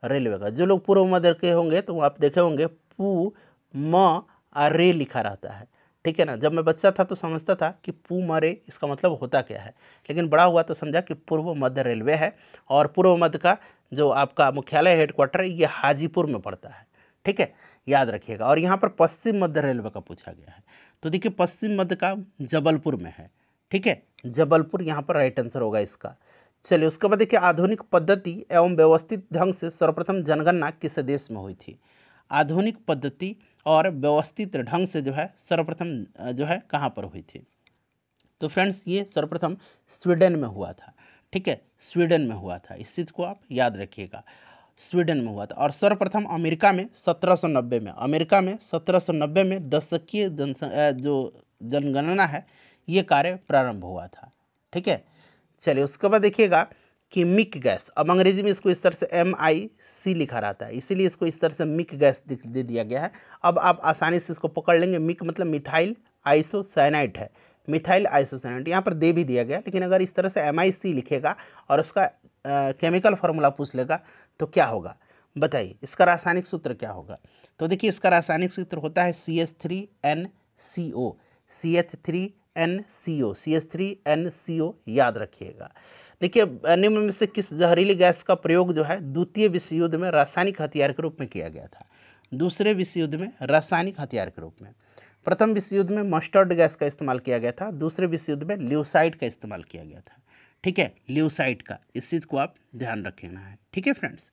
Speaker 1: रेलवे का जो लोग पूर्व मध्य के होंगे तो आप देखे होंगे पू म रे लिखा रहता है ठीक है ना जब मैं बच्चा था तो समझता था कि पू रे इसका मतलब होता क्या है लेकिन बड़ा हुआ तो समझा कि पूर्व मध्य रेलवे है और पूर्व मध्य का जो आपका मुख्यालय हेडक्वार्टर है ये हाजीपुर में पड़ता है ठीक है याद रखिएगा और यहाँ पर पश्चिम मध्य रेलवे का पूछा गया है तो देखिए पश्चिम मध्य का जबलपुर में है ठीक है जबलपुर यहाँ पर राइट आंसर होगा इसका चलिए उसके बाद देखिए आधुनिक पद्धति एवं व्यवस्थित ढंग से सर्वप्रथम जनगणना किस देश में हुई थी आधुनिक पद्धति और व्यवस्थित ढंग से जो है सर्वप्रथम जो है कहाँ पर हुई थी तो फ्रेंड्स ये सर्वप्रथम स्वीडन में हुआ था ठीक है स्वीडन में हुआ था इस चीज़ को आप याद रखिएगा स्वीडन में हुआ था और सर्वप्रथम अमेरिका में 1790 में अमेरिका में 1790 में दशकीय जन जो जनगणना है ये कार्य प्रारंभ हुआ था ठीक है चलिए उसके बाद देखिएगा कि मिक गैस अब अंग्रेजी में इसको इस तरह से एम आई सी लिखा रहता है इसीलिए इसको इस तरह से मिक गैस दे दिया गया है अब आप आसानी से इसको पकड़ लेंगे मिक मतलब मिथाइल आइसोसाइनाइट है मिथाइल आइसोसाइनाइट यहाँ पर दे भी दिया गया लेकिन अगर इस तरह से एम आई सी लिखेगा और उसका केमिकल फार्मूला पूछ लेगा तो क्या होगा बताइए इसका रासायनिक सूत्र क्या होगा तो देखिए इसका रासायनिक सूत्र होता है C H three N C O C H three N C O C H three N C O याद रखिएगा देखिए निम्न में से किस जहरीली गैस का प्रयोग जो है द्वितीय विश्व युद्ध में रासायनिक हथियार के रूप में किया गया था दूसरे विश्व युद्ध में रासायनिक हथियार के रूप में प्रथम विश्व युद्ध में मस्टर्ड गैस का इस्तेमाल किया गया था दूसरे विश्व युद्ध में ल्यूसाइड का इस्तेमाल किया गया था ठीक है ल्यूसाइट का इस चीज़ को आप ध्यान रखना है ठीक है फ्रेंड्स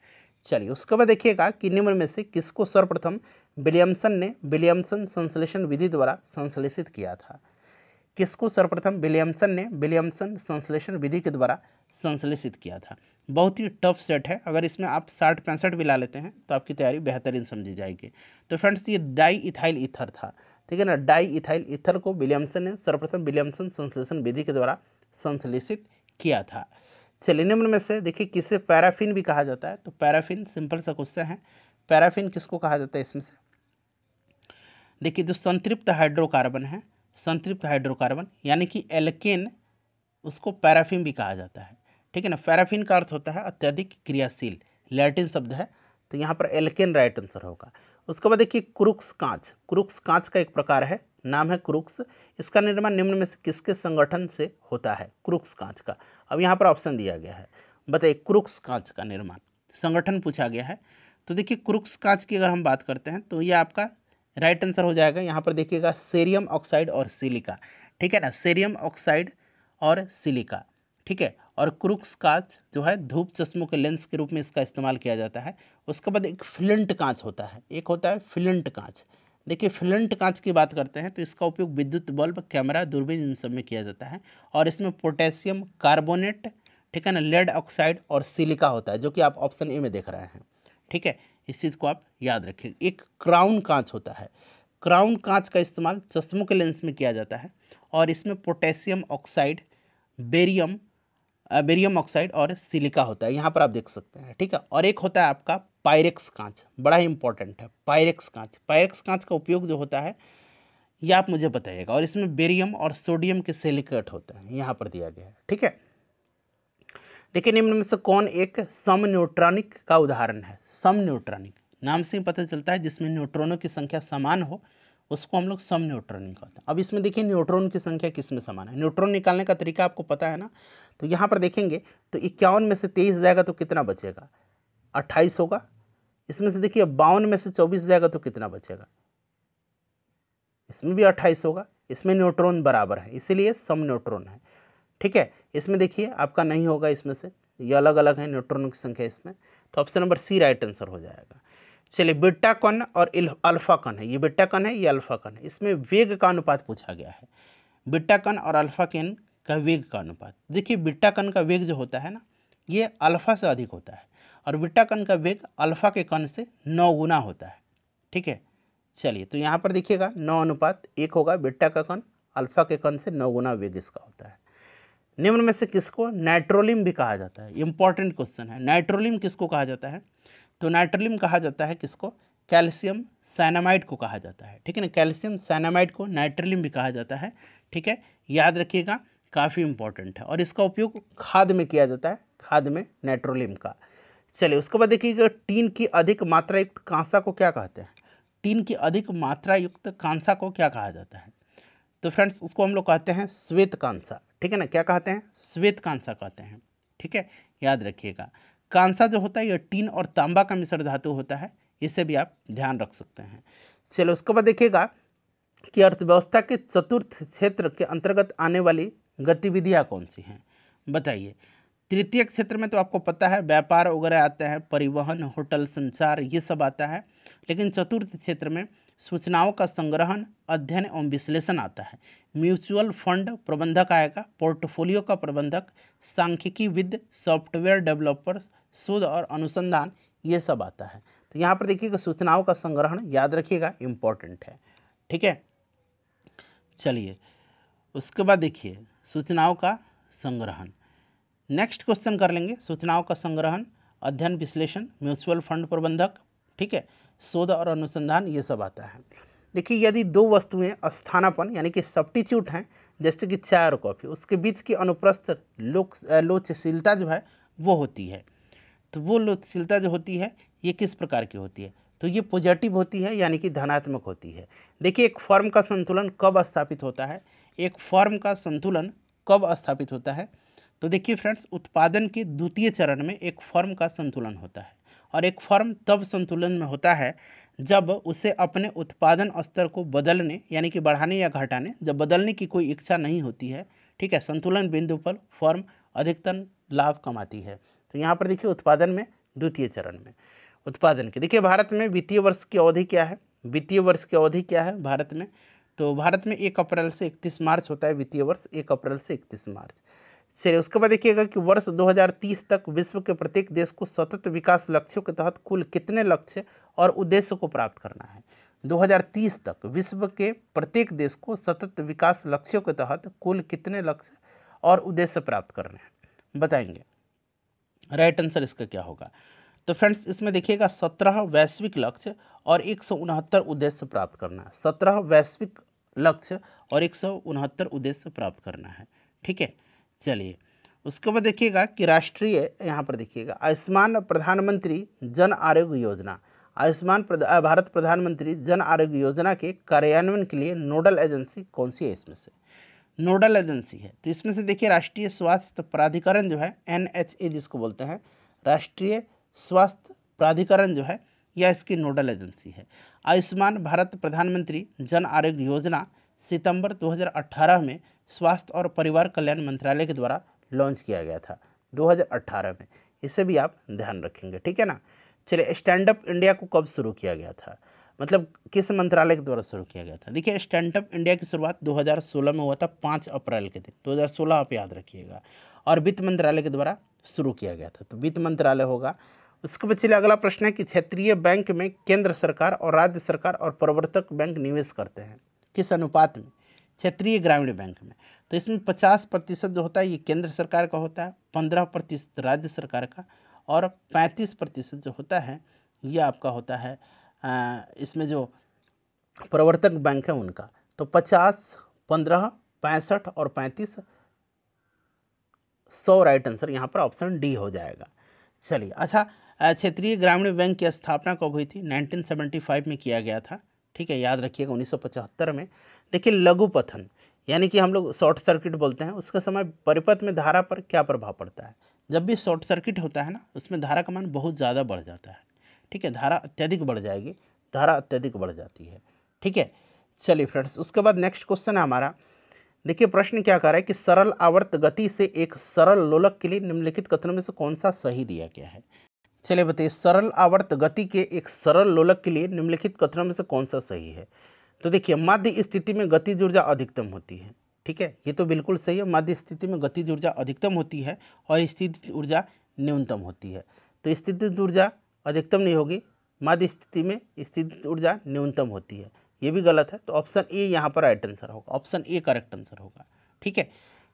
Speaker 1: चलिए उसके बाद देखिएगा कि निम्न में से किसको सर्वप्रथम विलियमसन ने विलियमसन संश्लेषण विधि द्वारा संश्लेषित किया था किसको सर्वप्रथम विलियमसन ने विलियमसन संश्लेषण विधि के द्वारा संश्लेषित किया था बहुत ही टफ सेट है अगर इसमें आप साठ पैंसठ भी ला लेते हैं तो आपकी तैयारी बेहतरीन समझी जाएगी तो फ्रेंड्स ये डाई इथाइल इथर था ठीक है ना डाई इथाइल इथर को विलियमसन ने सर्वप्रथम विलियमसन संश्लेषण विधि के द्वारा संश्लेषित किया था निम्न में से देखिए किसे पैराफिन भी कहा जाता है तो पैराफिन सिंपल सा क्वेश्चन है पैराफिन किसको कहा जाता है इसमें से देखिए जो संतृप्त हाइड्रोकार्बन है संतृप्त हाइड्रोकार्बन यानी कि एल्केन उसको पैराफिन भी कहा जाता है ठीक है ना पैराफिन का अर्थ होता है अत्यधिक क्रियाशील लैटिन शब्द है तो यहाँ पर एल्केन राइट आंसर होगा उसके बाद देखिए क्रुक्स कांच क्रुक्स कांच का एक प्रकार है नाम है क्रुक्स इसका निर्माण निम्न में से किसके संगठन से होता है क्रुक्स कांच का अब यहाँ पर ऑप्शन दिया गया है बताइए क्रुक्स कांच का निर्माण संगठन पूछा गया है तो देखिए क्रुक्स कांच की अगर हम बात करते हैं तो ये आपका राइट आंसर हो जाएगा यहाँ पर देखिएगा सेरियम ऑक्साइड और सिलिका ठीक है ना सेरियम ऑक्साइड और सिलिका ठीक है और क्रुक्स कांच जो है धूप चश्मों के लेंस के रूप में इसका इस्तेमाल किया जाता है उसके बाद एक फ्लिंट कांच होता है एक होता है फ्लिंट कांच देखिए फिलेंट कांच की बात करते हैं तो इसका उपयोग विद्युत बल्ब कैमरा दूरबीन इन सब में किया जाता है और इसमें पोटेशियम कार्बोनेट ठीक है ना लेड ऑक्साइड और सिलिका होता है जो कि आप ऑप्शन ए में देख रहे हैं ठीक है इस चीज़ को आप याद रखिए एक क्राउन कांच होता है क्राउन कांच का इस्तेमाल चश्मों के लेंस में किया जाता है और इसमें potassium oxide barium barium oxide और सिलिका होता है यहाँ पर आप देख सकते हैं ठीक है और एक होता है आपका पायरेक्स कांच बड़ा ही इंपॉर्टेंट है पायरेक्स कांच पायरेक्स कांच का उपयोग जो होता है ये आप मुझे बताइएगा और इसमें बेरियम और सोडियम के सिलिकेट होते हैं यहाँ पर दिया गया है ठीक है देखिए निम्न में से कौन एक सम न्यूट्रॉनिक का उदाहरण है सम न्यूट्रॉनिक नाम से ही पता चलता है जिसमें न्यूट्रॉनों की संख्या समान हो उसको हम लोग सम न्यूट्रॉनिक कहते हैं अब इसमें देखिए न्यूट्रॉन की संख्या किस में समान है न्यूट्रॉन निकालने का तरीका आपको पता है ना तो यहाँ पर देखेंगे तो इक्यावन में से तेईस जाएगा तो कितना बचेगा अट्ठाईस होगा इसमें से देखिए बावन में से चौबीस जाएगा तो कितना बचेगा इसमें भी अट्ठाईस होगा इसमें न्यूट्रॉन बराबर है इसीलिए सम न्यूट्रॉन है ठीक है इसमें देखिए आपका नहीं होगा इसमें से ये अलग अलग है न्यूट्रॉनों की संख्या इसमें तो option number C right answer हो जाएगा चलिए बिट्टा कण और अल्फा कण है ये बिट्टा कन है ये अल्फा कण है इसमें वेग का अनुपात पूछा गया है बिट्टा कन और अल्फा कन का वेग का अनुपात देखिए बिट्टा कन का वेग जो होता है ना ये अल्फा से अधिक होता है और बीटा कण का वेग अल्फा के कण से नौ गुना होता है ठीक है चलिए तो यहाँ पर देखिएगा नौ अनुपात एक होगा बीटा का कण अल्फा के कण से नौ गुना वेग इसका होता है निम्न में से किसको नाइट्रोलिम भी कहा जाता है इंपॉर्टेंट क्वेश्चन है नाइट्रोलिम किसको कहा जाता है तो नाइट्रोलिम कहा जाता है किसको कैल्शियम सैनामाइड को कहा जाता है ठीक है ना कैल्शियम सैनामाइड को नाइट्रोलिम भी कहा जाता है ठीक है याद रखिएगा काफ़ी इंपॉर्टेंट है और इसका उपयोग खाद में किया जाता है खाद में नाइट्रोलिम का चलिए उसके बाद देखिएगा टीन की अधिक मात्रा युक्त कांसा को क्या कहते हैं टीन की अधिक मात्रा युक्त कांसा को क्या कहा जाता है तो फ्रेंड्स उसको हम लोग कहते हैं श्वेत कांसा ठीक है ना क्या कहते हैं श्वेत कांसा कहते हैं ठीक है याद रखिएगा कांसा जो होता है यह टीन और तांबा का मिश्र धातु होता है इसे भी आप ध्यान रख सकते हैं चलो उसके बाद देखिएगा कि अर्थव्यवस्था के चतुर्थ क्षेत्र के अंतर्गत आने वाली गतिविधियाँ कौन सी हैं बताइए तृतीय क्षेत्र में तो आपको पता है व्यापार वगैरह आते हैं परिवहन होटल संचार ये सब आता है लेकिन चतुर्थ क्षेत्र में सूचनाओं का संग्रहण अध्ययन एवं विश्लेषण आता है म्यूचुअल फंड प्रबंधक आएगा पोर्टफोलियो का प्रबंधक सांख्यिकी विद सॉफ्टवेयर डेवलपर शोध और अनुसंधान ये सब आता है तो यहाँ पर देखिएगा सूचनाओं का संग्रहण याद रखिएगा इम्पोर्टेंट है ठीक है चलिए उसके बाद देखिए सूचनाओं का संग्रहण नेक्स्ट क्वेश्चन कर लेंगे सूचनाओं का संग्रहण अध्ययन विश्लेषण म्यूचुअल फंड प्रबंधक ठीक है शोध और अनुसंधान ये सब आता है देखिए यदि दो वस्तुएं स्थानापन यानी कि सब्टीट्यूट हैं जैसे कि चाय और कॉफ़ी उसके बीच की अनुप्रस्थ लोक लोचशीलता जो है वो होती है तो वो लोचशीलता जो होती है ये किस प्रकार की होती है तो ये पॉजिटिव होती है यानी कि धनात्मक होती है देखिए एक फॉर्म का संतुलन कब स्थापित होता है एक फॉर्म का संतुलन कब स्थापित होता है तो देखिए फ्रेंड्स उत्पादन के द्वितीय चरण में एक फर्म का संतुलन होता है और एक फर्म तब संतुलन में होता है जब उसे अपने उत्पादन स्तर को बदलने यानी कि बढ़ाने या घटाने जब बदलने की कोई इच्छा नहीं होती है ठीक है संतुलन बिंदु पर फर्म अधिकतम लाभ कमाती है तो यहाँ पर देखिए उत्पादन में द्वितीय चरण में उत्पादन के देखिए भारत में वित्तीय वर्ष की अवधि क्या है वित्तीय वर्ष की अवधि क्या है भारत में तो भारत में एक अप्रैल से इकतीस मार्च होता है वित्तीय वर्ष एक अप्रैल से इकतीस मार्च चलिए उसके बाद देखिएगा कि वर्ष 2030 तक विश्व के प्रत्येक देश को सतत विकास लक्ष्यों के तहत कुल कितने लक्ष्य और उद्देश्य को प्राप्त करना है 2030 तक विश्व के प्रत्येक देश को सतत विकास लक्ष्यों के तहत कुल कितने लक्ष्य और उद्देश्य प्राप्त करने हैं बताएंगे राइट आंसर इसका क्या होगा तो फ्रेंड्स इसमें देखिएगा सत्रह वैश्विक लक्ष्य और एक उद्देश्य प्राप्त करना है सत्रह वैश्विक लक्ष्य और एक उद्देश्य प्राप्त करना है ठीक है चलिए उसके बाद देखिएगा कि राष्ट्रीय यहाँ पर देखिएगा आयुष्मान प्रधानमंत्री जन आरोग्य योजना आयुष्मान प्रधा, भारत प्रधानमंत्री जन आरोग्य योजना के कार्यान्वयन के लिए नोडल एजेंसी कौन सी है इसमें से नोडल एजेंसी है तो इसमें से देखिए राष्ट्रीय स्वास्थ्य प्राधिकरण जो है एन जिसको बोलते हैं राष्ट्रीय स्वास्थ्य प्राधिकरण जो है यह इसकी नोडल एजेंसी है आयुष्मान भारत प्रधानमंत्री जन आरोग्य योजना सितंबर 2018 में स्वास्थ्य और परिवार कल्याण मंत्रालय के द्वारा लॉन्च किया गया था 2018 में इसे भी आप ध्यान रखेंगे ठीक है ना चलिए स्टैंड अप इंडिया को कब शुरू किया गया था मतलब किस मंत्रालय के द्वारा शुरू किया गया था देखिए स्टैंड अप इंडिया की शुरुआत 2016 में हुआ था पाँच अप्रैल के दिन 2016 आप याद रखिएगा और वित्त मंत्रालय के द्वारा शुरू किया गया था तो वित्त मंत्रालय होगा उसके बाद चलिए अगला प्रश्न है कि क्षेत्रीय बैंक में केंद्र सरकार और राज्य सरकार और प्रवर्तक बैंक निवेश करते हैं किस अनुपात में क्षेत्रीय ग्रामीण बैंक में तो इसमें पचास प्रतिशत जो होता है ये केंद्र सरकार का होता है पंद्रह प्रतिशत राज्य सरकार का और पैंतीस प्रतिशत जो होता है ये आपका होता है आ, इसमें जो प्रवर्तक बैंक है उनका तो पचास पंद्रह पैंसठ और पैंतीस सौ राइट आंसर यहाँ पर ऑप्शन डी हो जाएगा चलिए अच्छा क्षेत्रीय ग्रामीण बैंक की स्थापना कब हुई थी 1975 में किया गया था ठीक है याद रखिएगा 1975 में देखिए लघु पथन यानी कि हम लोग शॉर्ट सर्किट बोलते हैं उसका समय परिपथ में धारा पर क्या प्रभाव पड़ता है जब भी शॉर्ट सर्किट होता है ना उसमें धारा का मान बहुत ज़्यादा बढ़ जाता है ठीक है धारा अत्यधिक बढ़ जाएगी धारा अत्यधिक बढ़ जाती है ठीक है चलिए फ्रेंड्स उसके बाद नेक्स्ट क्वेश्चन है हमारा देखिए प्रश्न क्या कर रहा है कि सरल आवर्त गति से एक सरल लोलक के लिए निम्नलिखित कथनों में से कौन सा सही दिया गया है चलिए बताइए सरल आवर्त गति के एक सरल लोलक के लिए निम्नलिखित कथनों में से कौन सा सही है तो देखिए माध्य स्थिति में गति ऊर्जा अधिकतम होती है ठीक है ये तो बिल्कुल सही है माध्य स्थिति में गति ऊर्जा अधिकतम होती है और स्थिति ऊर्जा न्यूनतम होती है तो स्थिति ऊर्जा अधिकतम नहीं होगी माध्य स्थिति में स्थिति ऊर्जा न्यूनतम होती है ये भी गलत है तो ऑप्शन ए यहाँ पर राइट आंसर होगा ऑप्शन ए करेक्ट आंसर होगा ठीक है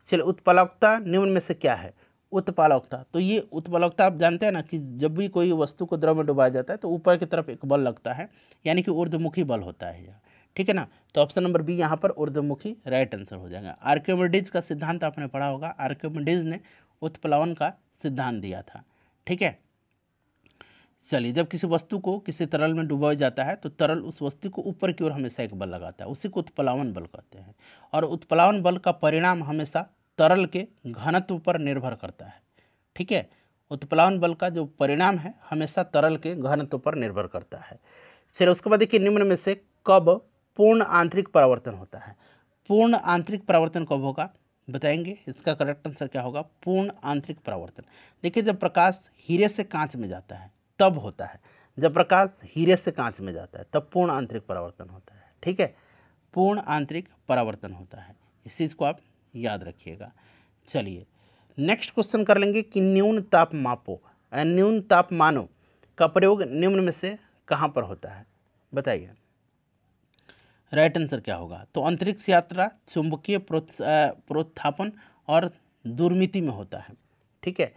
Speaker 1: चलिए उत्पालकता निम्न में से क्या है उत्पालकता तो ये उत्पालकता आप जानते हैं ना कि जब भी कोई वस्तु को द्रव में डुबाया जाता है तो ऊपर की तरफ एक बल लगता है यानी कि ऊर्ध्वमुखी बल होता है यहाँ ठीक है ना तो ऑप्शन नंबर बी यहाँ पर उर्दमुखी राइट आंसर हो जाएगा आर्क्योमेडिज का सिद्धांत आपने पढ़ा होगा आर्क्योमेडिज ने उत्प्लावन का सिद्धांत दिया था ठीक है चलिए जब किसी वस्तु को किसी तरल में डुबाया जाता है तो तरल उस वस्तु को ऊपर की ओर हमेशा एक बल लगाता है उसी को उत्प्लावन बल कहते हैं और उत्प्लावन बल का परिणाम हमेशा तरल के घनत्व पर निर्भर करता है ठीक है उत्प्लावन बल का जो परिणाम है हमेशा तरल के घनत्व पर निर्भर करता है चलिए उसके बाद देखिए निम्न में से कब पूर्ण आंतरिक परावर्तन होता है पूर्ण आंतरिक परावर्तन कब होगा बताएंगे इसका करेक्ट आंसर क्या होगा पूर्ण आंतरिक परावर्तन देखिए जब प्रकाश हीरे से कांच में जाता है तब होता है जब प्रकाश हीरे से कांच में जाता है तब पूर्ण आंतरिक परावर्तन होता है ठीक है पूर्ण आंतरिक परावर्तन होता है इस चीज़ को आप याद रखिएगा चलिए नेक्स्ट क्वेश्चन कर लेंगे कि न्यून ताप मापो न्यून तापमानों का प्रयोग निम्न में से कहाँ पर होता है बताइए राइट आंसर क्या होगा तो अंतरिक्ष यात्रा चुंबकीय प्रोत्थापन और दुर्मिति में होता है ठीक है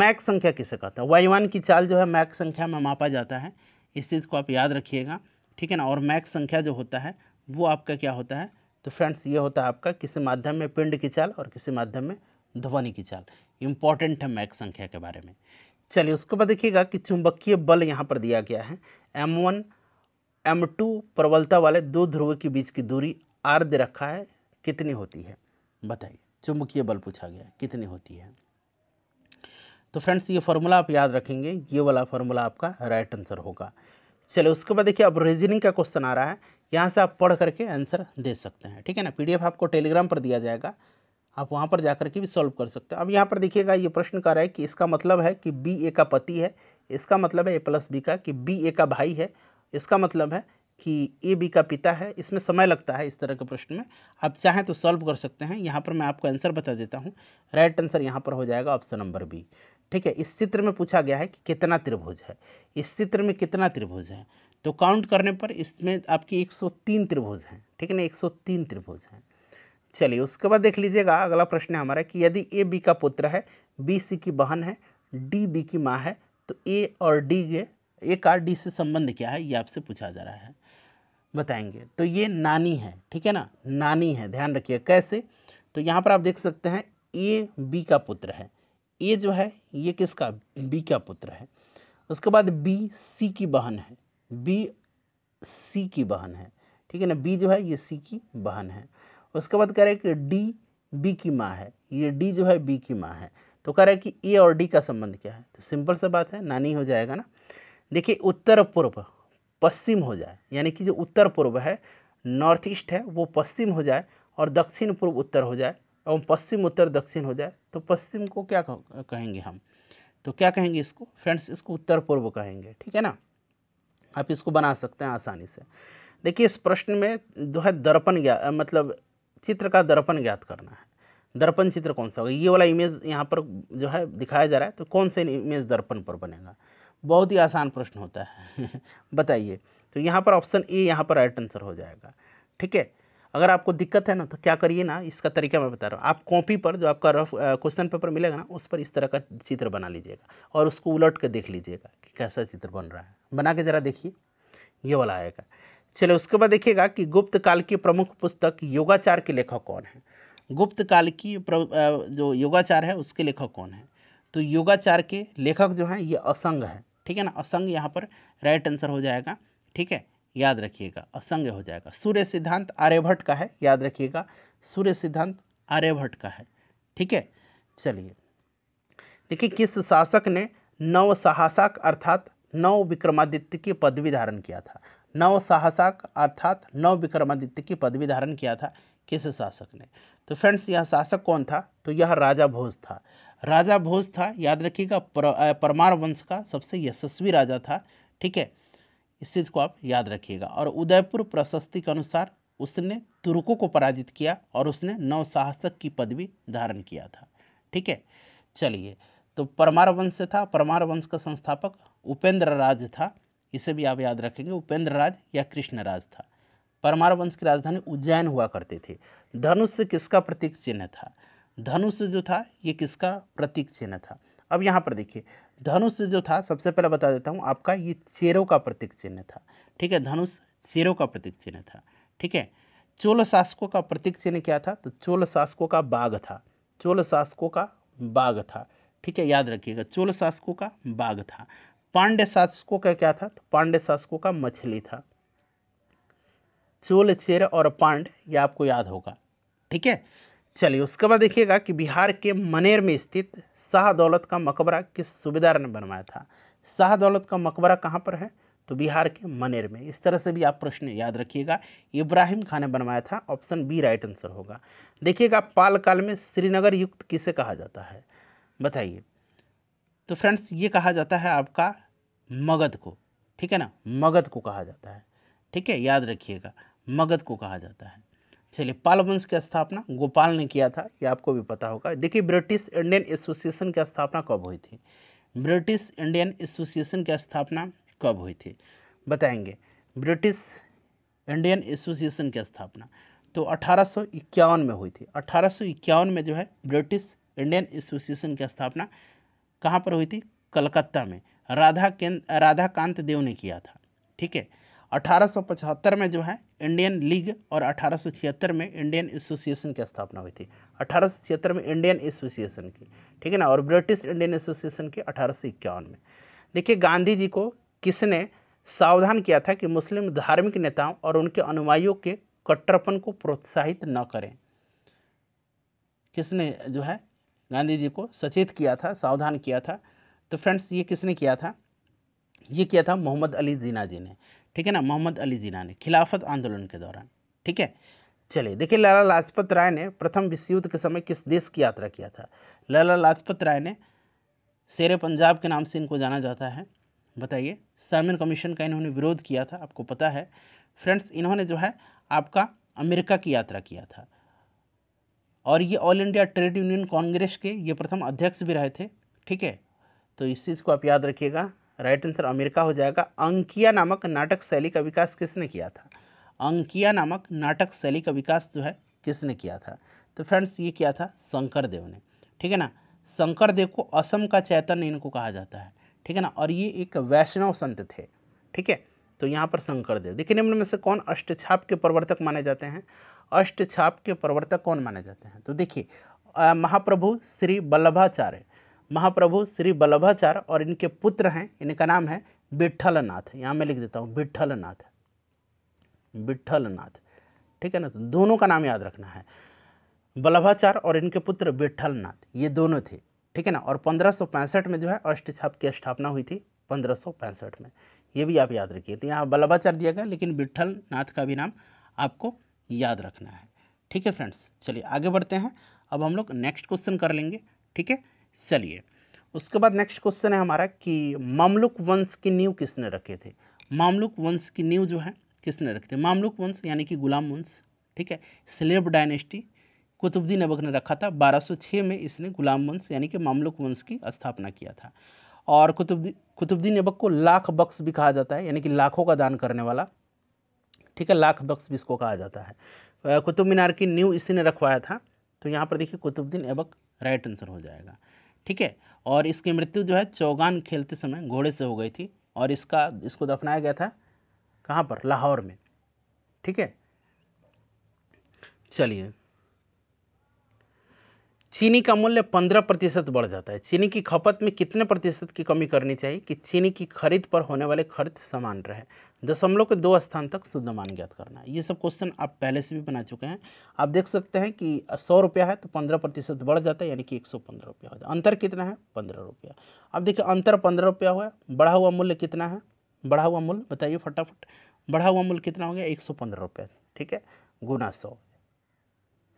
Speaker 1: मैक संख्या किसे कहता है वन की चाल जो है मैक संख्या में मापा जाता है इस चीज़ को आप याद रखिएगा ठीक है ना और मैक संख्या जो होता है वो आपका क्या होता है तो फ्रेंड्स ये होता है आपका किसी माध्यम में पिंड की चाल और किसी माध्यम में ध्वनि की चाल इम्पॉर्टेंट है मैक संख्या के बारे में चलिए उसके बाद देखिएगा कि चुंबकीय बल यहाँ पर दिया गया है एम वन एम टू प्रबलता वाले दो ध्रुव के बीच की दूरी आर दे रखा है कितनी होती है बताइए चुंबकीय बल पूछा गया है कितनी होती है तो फ्रेंड्स ये फार्मूला आप याद रखेंगे ये वाला फार्मूला आपका राइट आंसर होगा चलो उसके बाद देखिए अब रीजनिंग का क्वेश्चन आ रहा है यहाँ से आप पढ़ करके आंसर दे सकते हैं ठीक है ना पीडीएफ आपको टेलीग्राम पर दिया जाएगा आप वहाँ पर जा के भी सॉल्व कर सकते हैं अब यहाँ पर देखिएगा ये प्रश्न कर रहा है कि इसका मतलब है कि बी ए का पति है इसका मतलब है ए प्लस बी का कि बी ए का भाई है इसका मतलब है कि ए बी का पिता है इसमें समय लगता है इस तरह के प्रश्न में आप चाहें तो सॉल्व कर सकते हैं यहाँ पर मैं आपको आंसर बता देता हूँ राइट आंसर यहाँ पर हो जाएगा ऑप्शन नंबर बी ठीक है इस चित्र में पूछा गया है कि कितना त्रिभुज है इस चित्र में कितना त्रिभुज है तो काउंट करने पर इसमें आपकी 103 त्रिभुज हैं ठीक है ना 103 त्रिभुज हैं चलिए उसके बाद देख लीजिएगा अगला प्रश्न है हमारा कि यदि ए बी का पुत्र है बी सी की बहन है डी बी की माँ है तो ए और डी के ए कार डी से संबंध क्या है ये आपसे पूछा जा रहा है बताएंगे तो ये नानी है ठीक है ना नानी है ध्यान रखिए कैसे तो यहाँ पर आप देख सकते हैं ए बी का पुत्र है ए जो है ये किसका बी का पुत्र है उसके बाद बी सी की बहन है बी सी की बहन है ठीक है ना बी जो है ये सी की बहन है उसके बाद कह रहे कि डी बी की माँ है ये डी जो है बी की माँ है तो कह रहा है कि ए और डी का संबंध क्या है तो सिंपल सा बात है नानी हो जाएगा ना देखिए उत्तर पूर्व पश्चिम हो जाए यानी कि जो उत्तर पूर्व है नॉर्थ ईस्ट है वो पश्चिम हो जाए और दक्षिण पूर्व उत्तर हो जाए एवं पश्चिम उत्तर दक्षिण हो जाए तो पश्चिम को क्या कहेंगे हम तो क्या कहेंगे इसको फ्रेंड्स इसको उत्तर पूर्व कहेंगे ठीक है ना आप इसको बना सकते हैं आसानी से देखिए इस प्रश्न में जो है दर्पण ज्ञा मतलब चित्र का दर्पण ज्ञात करना है दर्पण चित्र कौन सा होगा ये वाला इमेज यहाँ पर जो है दिखाया जा रहा है तो कौन सा इमेज दर्पण पर बनेगा बहुत ही आसान प्रश्न होता है बताइए तो यहाँ पर ऑप्शन ए यहाँ पर राइट आंसर हो जाएगा ठीक है अगर आपको दिक्कत है ना तो क्या करिए ना इसका तरीका मैं बता रहा हूँ आप कॉपी पर जो आपका रफ क्वेश्चन पेपर मिलेगा ना उस पर इस तरह का चित्र बना लीजिएगा और उसको उलट कर देख लीजिएगा कि कैसा चित्र बन रहा है बना के ज़रा देखिए ये वाला आएगा चलिए उसके बाद देखिएगा कि गुप्त काल की प्रमुख पुस्तक योगाचार के लेखक कौन है गुप्त काल की जो योगाचार है उसके लेखक कौन है तो योगाचार के लेखक जो हैं ये असंग है ठीक है ना असंग यहाँ पर राइट आंसर हो जाएगा ठीक है याद रखिएगा असंग हो जाएगा सूर्य सिद्धांत आर्यभट्ट का है याद रखिएगा सूर्य सिद्धांत आर्यभट्ट का है ठीक है चलिए देखिए किस शासक ने नव साहसाक अर्थात नव विक्रमादित्य की पदवी धारण किया था नव साहसाक अर्थात नव विक्रमादित्य की पदवी धारण किया था किस शासक ने तो फ्रेंड्स यह शासक कौन था तो यह राजा भोज था राजा भोज था याद रखिएगा पर, परमार वंश का सबसे यशस्वी राजा था ठीक है इस चीज़ को आप याद रखिएगा और उदयपुर प्रशस्ति के अनुसार उसने तुर्कों को पराजित किया और उसने नवसाहसक की पदवी धारण किया था ठीक है चलिए तो परमार वंश से था परमार वंश का संस्थापक उपेंद्र राज था इसे भी आप याद रखेंगे उपेंद्र राज या कृष्ण राज था परमार वंश की राजधानी उज्जैन हुआ करती थी धनुष किसका प्रतीक चिन्ह था धनुष जो था ये किसका प्रतीक चिन्ह था अब यहाँ पर देखिए धनुष जो था सबसे पहले बता देता हूँ आपका ये चेरों का प्रतीक चिन्ह था ठीक है धनुष चेरों का प्रतीक चिन्ह था ठीक है चोल शासकों का प्रतीक चिन्ह क्या था तो चोल शासकों का बाघ था चोल शासकों का बाघ था ठीक है याद रखिएगा चोल शासकों का बाघ था पांड्य शासकों का क्या था तो पांड्य शासकों का मछली था चोल चेर और पांड ये आपको याद होगा ठीक है चलिए उसके बाद देखिएगा कि बिहार के मनेर में स्थित शाह दौलत का मकबरा किस सूबेदार ने बनवाया था शाह दौलत का मकबरा कहाँ पर है तो बिहार के मनेर में इस तरह से भी आप प्रश्न याद रखिएगा इब्राहिम खान ने बनवाया था ऑप्शन बी राइट आंसर होगा देखिएगा पाल काल में श्रीनगर युक्त किसे कहा जाता है बताइए तो फ्रेंड्स ये कहा जाता है आपका मगध को ठीक है ना मगध को कहा जाता है ठीक है याद रखिएगा मगध को कहा जाता है चलिए पाल वंश की स्थापना गोपाल ने किया था ये आपको भी पता होगा देखिए ब्रिटिश इंडियन एसोसिएशन की स्थापना कब हुई थी ब्रिटिश इंडियन एसोसिएशन की स्थापना कब हुई थी बताएंगे ब्रिटिश इंडियन एसोसिएशन की स्थापना तो अठारह में हुई थी अठारह में जो है ब्रिटिश इंडियन एसोसिएशन की स्थापना कहाँ पर हुई थी कलकत्ता में राधा केंद्र राधाकांत देव ने किया था ठीक है 1875 में जो है इंडियन लीग और अठारह में इंडियन एसोसिएशन की स्थापना हुई थी अठारह में इंडियन एसोसिएशन की ठीक है ना और ब्रिटिश इंडियन एसोसिएशन की अठारह में देखिए गांधी जी को किसने सावधान किया था कि मुस्लिम धार्मिक नेताओं और उनके अनुयायियों के कट्टरपन को प्रोत्साहित न करें किसने जो है गांधी जी को सचेत किया था सावधान किया था तो फ्रेंड्स ये किसने किया था ये किया था मोहम्मद अली जीना जी ने ठीक है ना मोहम्मद अली जिना ने खिलाफत आंदोलन के दौरान ठीक है चलिए देखिए लाला लाजपत राय ने प्रथम विश्व युद्ध के समय किस देश की यात्रा किया था लाला लाजपत राय ने शेर पंजाब के नाम से इनको जाना जाता है बताइए सामिन कमीशन का इन्होंने विरोध किया था आपको पता है फ्रेंड्स इन्होंने जो है आपका अमेरिका की यात्रा किया था और ये all India trade union Congress के ये प्रथम अध्यक्ष भी रहे थे ठीक है तो इस चीज़ को आप याद रखिएगा राइट आंसर अमेरिका हो जाएगा अंकिया नामक नाटक शैली का विकास किसने किया था अंकिया नामक नाटक शैली का विकास जो है किसने किया था तो फ्रेंड्स ये किया था शंकर देव ने ठीक है ना शंकर देव को असम का चैतन्य इनको कहा जाता है ठीक है ना और ये एक वैष्णव संत थे ठीक है तो यहाँ पर शंकर देव देखिए निम्न में से कौन अष्टछाप के प्रवर्तक माने जाते हैं अष्टछाप के प्रवर्तक कौन माने जाते हैं तो देखिए महाप्रभु श्री वल्लभाचार्य महाप्रभु श्री वल्लभाचार्य और इनके पुत्र हैं इनका नाम है नाथ यहाँ मैं लिख देता हूँ नाथ विठल नाथ ठीक है ना तो दोनों का नाम याद रखना है वल्लभाचार्य और इनके पुत्र नाथ ये दोनों थे ठीक है ना और पंद्रह में जो है अष्ट छाप की स्थापना हुई थी पंद्रह में ये भी आप याद रखिए तो यहाँ वल्लभाचार्य दिया गया लेकिन बिठल नाथ का भी नाम आपको याद रखना है ठीक है फ्रेंड्स चलिए आगे बढ़ते हैं अब हम लोग नेक्स्ट क्वेश्चन कर लेंगे ठीक है चलिए उसके बाद नेक्स्ट क्वेश्चन है हमारा कि मामलुक वंश की नींव किसने रखे थे मामलुक वंश की नींव जो है किसने रखे थे मामलुक वंश यानी कि गुलाम वंश ठीक है स्लेब डायनेस्टी कुतुबुद्दीन अबक ने रखा था 1206 में इसने गुलाम वंश यानी कि मामलुक वंश की स्थापना किया था और कुतुबदी कुतुबुद्दीन अबक को लाख बक्स भी कहा जाता है यानी कि लाखों का दान करने वाला ठीक है लाख बक्स भी इसको कहा जाता है कुतुब मीनार की न्यू इसी ने रखवाया था तो यहाँ पर देखिए कुतुबुद्दीन अबक राइट आंसर हो जाएगा ठीक है और इसकी मृत्यु जो है चौगान खेलते समय घोड़े से हो गई थी और इसका इसको दफनाया गया था कहाँ पर लाहौर में ठीक है चलिए चीनी का मूल्य पंद्रह प्रतिशत बढ़ जाता है चीनी की खपत में कितने प्रतिशत की कमी करनी चाहिए कि चीनी की खरीद पर होने वाले खर्च समान रहे दशमलव के दो स्थान तक शुद्ध मान ज्ञात करना है ये सब क्वेश्चन आप पहले से भी बना चुके हैं आप देख सकते हैं कि सौ रुपया है तो पंद्रह प्रतिशत बढ़ जाता है यानी कि एक सौ पंद्रह रुपया हो जाए है अंतर कितना है पंद्रह रुपया अब देखिए अंतर पंद्रह रुपया हुआ बढ़ा हुआ मूल्य कितना है बढ़ा हुआ मूल्य बताइए फटाफट बढ़ा हुआ मूल्य कितना हो गया एक सौ पंद्रह रुपया ठीक है गुना सौ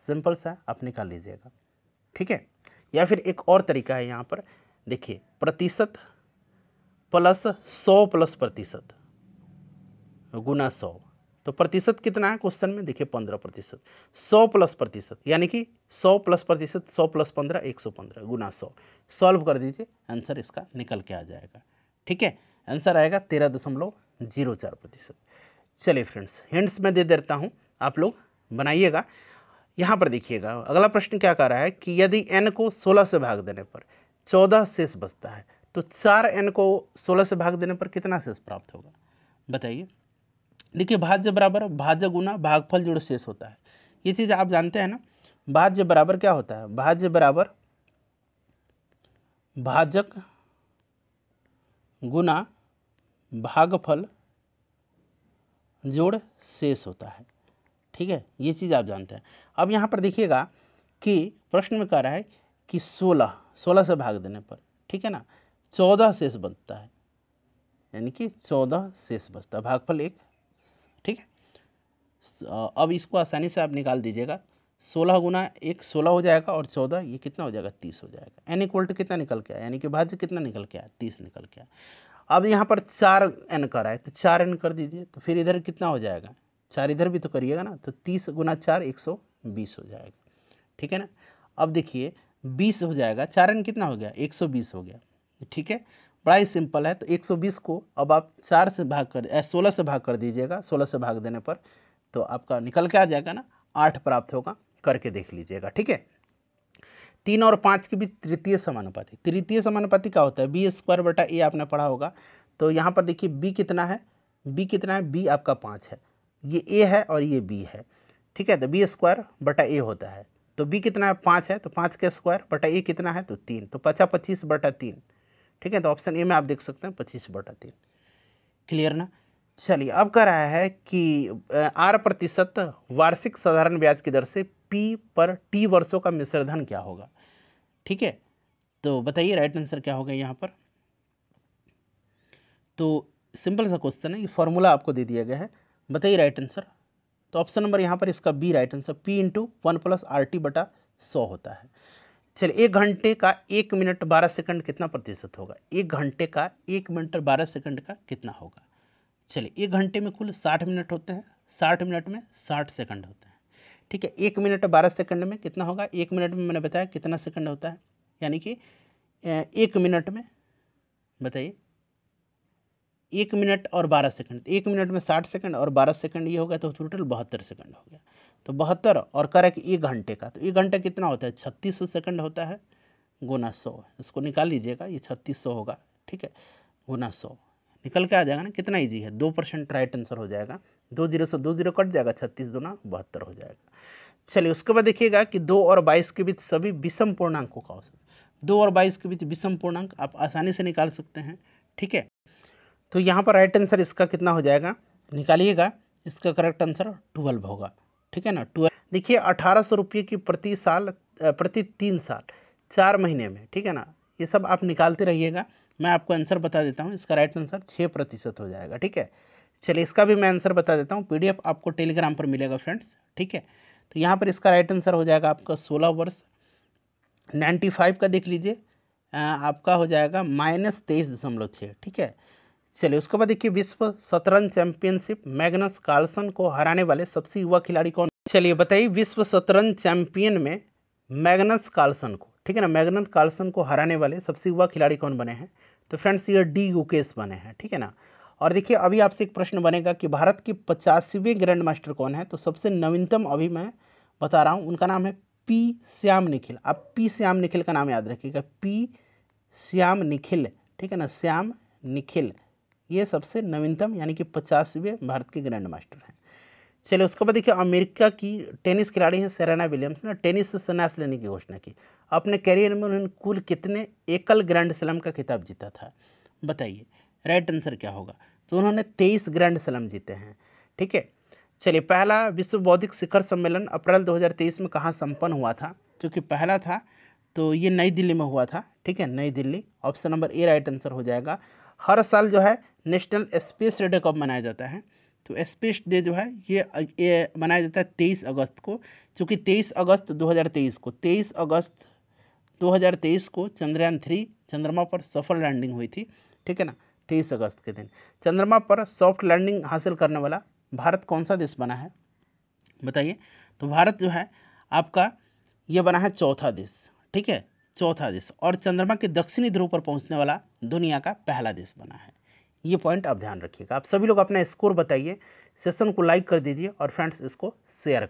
Speaker 1: सिंपल सा आप निकाल लीजिएगा ठीक है या फिर एक और तरीका है यहाँ पर देखिए प्रतिशत प्लस सौ प्लस प्रतिशत गुना सौ तो प्रतिशत कितना है क्वेश्चन में देखिए पंद्रह प्रतिशत सौ प्लस प्रतिशत यानी कि सौ प्लस प्रतिशत सौ प्लस पंद्रह एक सौ पंद्रह गुना सौ सॉल्व कर दीजिए आंसर इसका निकल के आ जाएगा ठीक है आंसर आएगा तेरह दशमलव जीरो चार प्रतिशत चलिए फ्रेंड्स हिंट्स मैं दे देता हूँ आप लोग बनाइएगा यहाँ पर देखिएगा अगला प्रश्न क्या कह रहा है कि यदि एन को सोलह से भाग देने पर चौदह शेष बचता है तो चार एन को सोलह से भाग देने पर कितना शेष प्राप्त होगा बताइए देखिए भाज्य बराबर भाज्य गुना भागफल जोड़ शेष होता है ये चीज़ आप जानते हैं ना भाज्य बराबर क्या होता है भाज्य बराबर भाजक गुना भागफल जोड़ शेष होता है ठीक है ये चीज़ आप जानते हैं अब यहाँ पर देखिएगा कि प्रश्न में कह रहा है कि सोलह सोलह से भाग देने पर ठीक है ना चौदह शेष बनता है यानी कि चौदह शेष बचता है भागफल एक ठीक है अब इसको आसानी से आप निकाल दीजिएगा सोलह गुना एक सोलह हो जाएगा और चौदह ये कितना हो जाएगा तीस हो जाएगा एन इक्वल टू कितना निकल के आया यानी कि भाज्य कितना निकल के आया तीस निकल के आया अब यहाँ पर चार एन कर आए तो चार एन कर दीजिए तो फिर इधर कितना हो जाएगा चार इधर भी तो करिएगा ना तो तीस गुना चार एक सौ बीस हो जाएगा ठीक है ना अब देखिए बीस हो जाएगा चार एन कितना हो गया एक सौ बीस हो गया ठीक है बड़ा ही सिंपल है तो एक सौ बीस को अब आप चार से भाग कर सोलह से भाग कर दीजिएगा सोलह से भाग देने पर तो आपका निकल के आ जाएगा ना आठ प्राप्त होगा करके देख लीजिएगा ठीक है तीन और पाँच के बीच तृतीय समानुपाति तृतीय समानुपाति क्या होता है बी स्क्वायर बटा ए आपने पढ़ा होगा तो यहाँ पर देखिए बी कितना है बी कितना है बी आपका पाँच है ये ए है और ये बी है ठीक है तो बी स्क्वायर बटा ए होता है तो बी कितना है पाँच है तो पाँच का स्क्वायर बटा ए कितना है तो तीन तो पचास पच्चीस बटा तीन ठीक है तो ऑप्शन ए में आप देख सकते हैं पच्चीस बटा तीन क्लियर ना चलिए अब कह रहा है कि आर प्रतिशत वार्षिक साधारण ब्याज की दर से पी पर टी वर्षों का मिश्रधन क्या होगा ठीक है तो बताइए राइट आंसर क्या होगा यहाँ पर तो सिंपल सा क्वेश्चन है ये फॉर्मूला आपको दे दिया गया है बताइए राइट आंसर तो ऑप्शन नंबर यहाँ पर इसका B right answer P into one plus R T बटा सौ होता है चलिए एक घंटे का एक मिनट बारह सेकंड कितना प्रतिशत होगा एक घंटे का एक मिनट बारह सेकंड का कितना होगा चलिए एक घंटे में कुल साठ मिनट होते हैं साठ मिनट में साठ सेकंड होते हैं ठीक है एक मिनट बारह सेकंड में कितना होगा एक मिनट में मैंने बताया कितना सेकंड होता है यानी कि एक मिनट में बताइए एक मिनट और बारह सेकंड एक मिनट में साठ सेकंड और बारह सेकंड ये होगा तो टोटल बहत्तर सेकंड हो गया तो बहत्तर और करेक्ट एक घंटे का तो एक घंटा कितना होता है छत्तीस सौ सेकंड होता है गुना सौ इसको निकाल लीजिएगा ये छत्तीस सौ होगा ठीक है गुना सौ निकल के आ जाएगा ना कितना ईजी है दो परसेंट राइट आंसर हो जाएगा दो जीरो से दो जीरो कट जाएगा छत्तीस गुना बहत्तर हो जाएगा चलिए उसके बाद देखिएगा कि दो और बाईस के बीच सभी विषम पूर्णांकों का औसत दो और बाईस के बीच विषम पूर्णांक आप आसानी से निकाल सकते हैं ठीक है तो यहाँ पर राइट आंसर इसका कितना हो जाएगा निकालिएगा इसका करेक्ट आंसर ट्वेल्व होगा ठीक है ना ट्वेल्व देखिए अठारह सौ रुपये की प्रति साल प्रति तीन साल चार महीने में ठीक है ना ये सब आप निकालते रहिएगा मैं आपको आंसर बता देता हूँ इसका राइट आंसर छः प्रतिशत हो जाएगा ठीक है चलिए इसका भी मैं आंसर बता देता हूँ पीडीएफ आपको टेलीग्राम पर मिलेगा फ्रेंड्स ठीक है तो यहाँ पर इसका राइट आंसर हो जाएगा आपका सोलह वर्ष नाइन्टी फाइव का देख लीजिए आपका हो जाएगा माइनस तेईस दशमलव छः ठीक है चलिए उसके बाद देखिए विश्व शतरंज चैंपियनशिप मैग्नस कार्लसन को हराने वाले सबसे युवा खिलाड़ी कौन चलिए बताइए विश्व शतरंज चैंपियन में मैग्नस कार्लसन को ठीक है ना मैग्नस कार्लसन को हराने वाले सबसे युवा खिलाड़ी कौन बने हैं तो फ्रेंड्स ये डी यूकेश बने हैं ठीक है ना और देखिए अभी आपसे एक प्रश्न बनेगा कि भारत के पचासवें ग्रैंड मास्टर कौन है तो सबसे नवीनतम अभी मैं बता रहा हूँ उनका नाम है पी श्याम निखिल आप पी श्याम निखिल का नाम याद रखिएगा पी श्याम निखिल ठीक है ना श्याम निखिल ये सबसे नवीनतम यानी कि पचासवें भारत के ग्रैंड मास्टर हैं चलिए उसके बाद देखिए अमेरिका की टेनिस खिलाड़ी हैं सेरेना विलियम्स ने टेनिस से संन्यास लेने की घोषणा की अपने करियर में उन्होंने कुल कितने एकल ग्रैंड स्लम का खिताब जीता था बताइए राइट आंसर क्या होगा तो उन्होंने तेईस ग्रैंड स्लम जीते हैं ठीक है चलिए पहला विश्व बौद्धिक शिखर सम्मेलन अप्रैल 2023 में कहाँ संपन्न हुआ था क्योंकि पहला था तो ये नई दिल्ली में हुआ था ठीक है Nai Delhi option number A right answer हो जाएगा हर साल जो है नेशनल स्पेस डे कब मनाया जाता है तो स्पेस डे जो है ये, ये मनाया जाता है तेईस अगस्त को क्योंकि तेईस अगस्त 2023 को तेईस अगस्त 2023 को चंद्रयान थ्री चंद्रमा पर सफल लैंडिंग हुई थी ठीक है ना तेईस अगस्त के दिन चंद्रमा पर सॉफ्ट लैंडिंग हासिल करने वाला भारत कौन सा देश बना है बताइए तो भारत जो है आपका ये बना है चौथा देश ठीक है चौथा देश और चंद्रमा के दक्षिणी ध्रुव पर पहुंचने वाला दुनिया का पहला देश बना है ये पॉइंट आप ध्यान रखिएगा आप सभी लोग अपना स्कोर बताइए सेशन को लाइक कर दीजिए और फ्रेंड्स इसको शेयर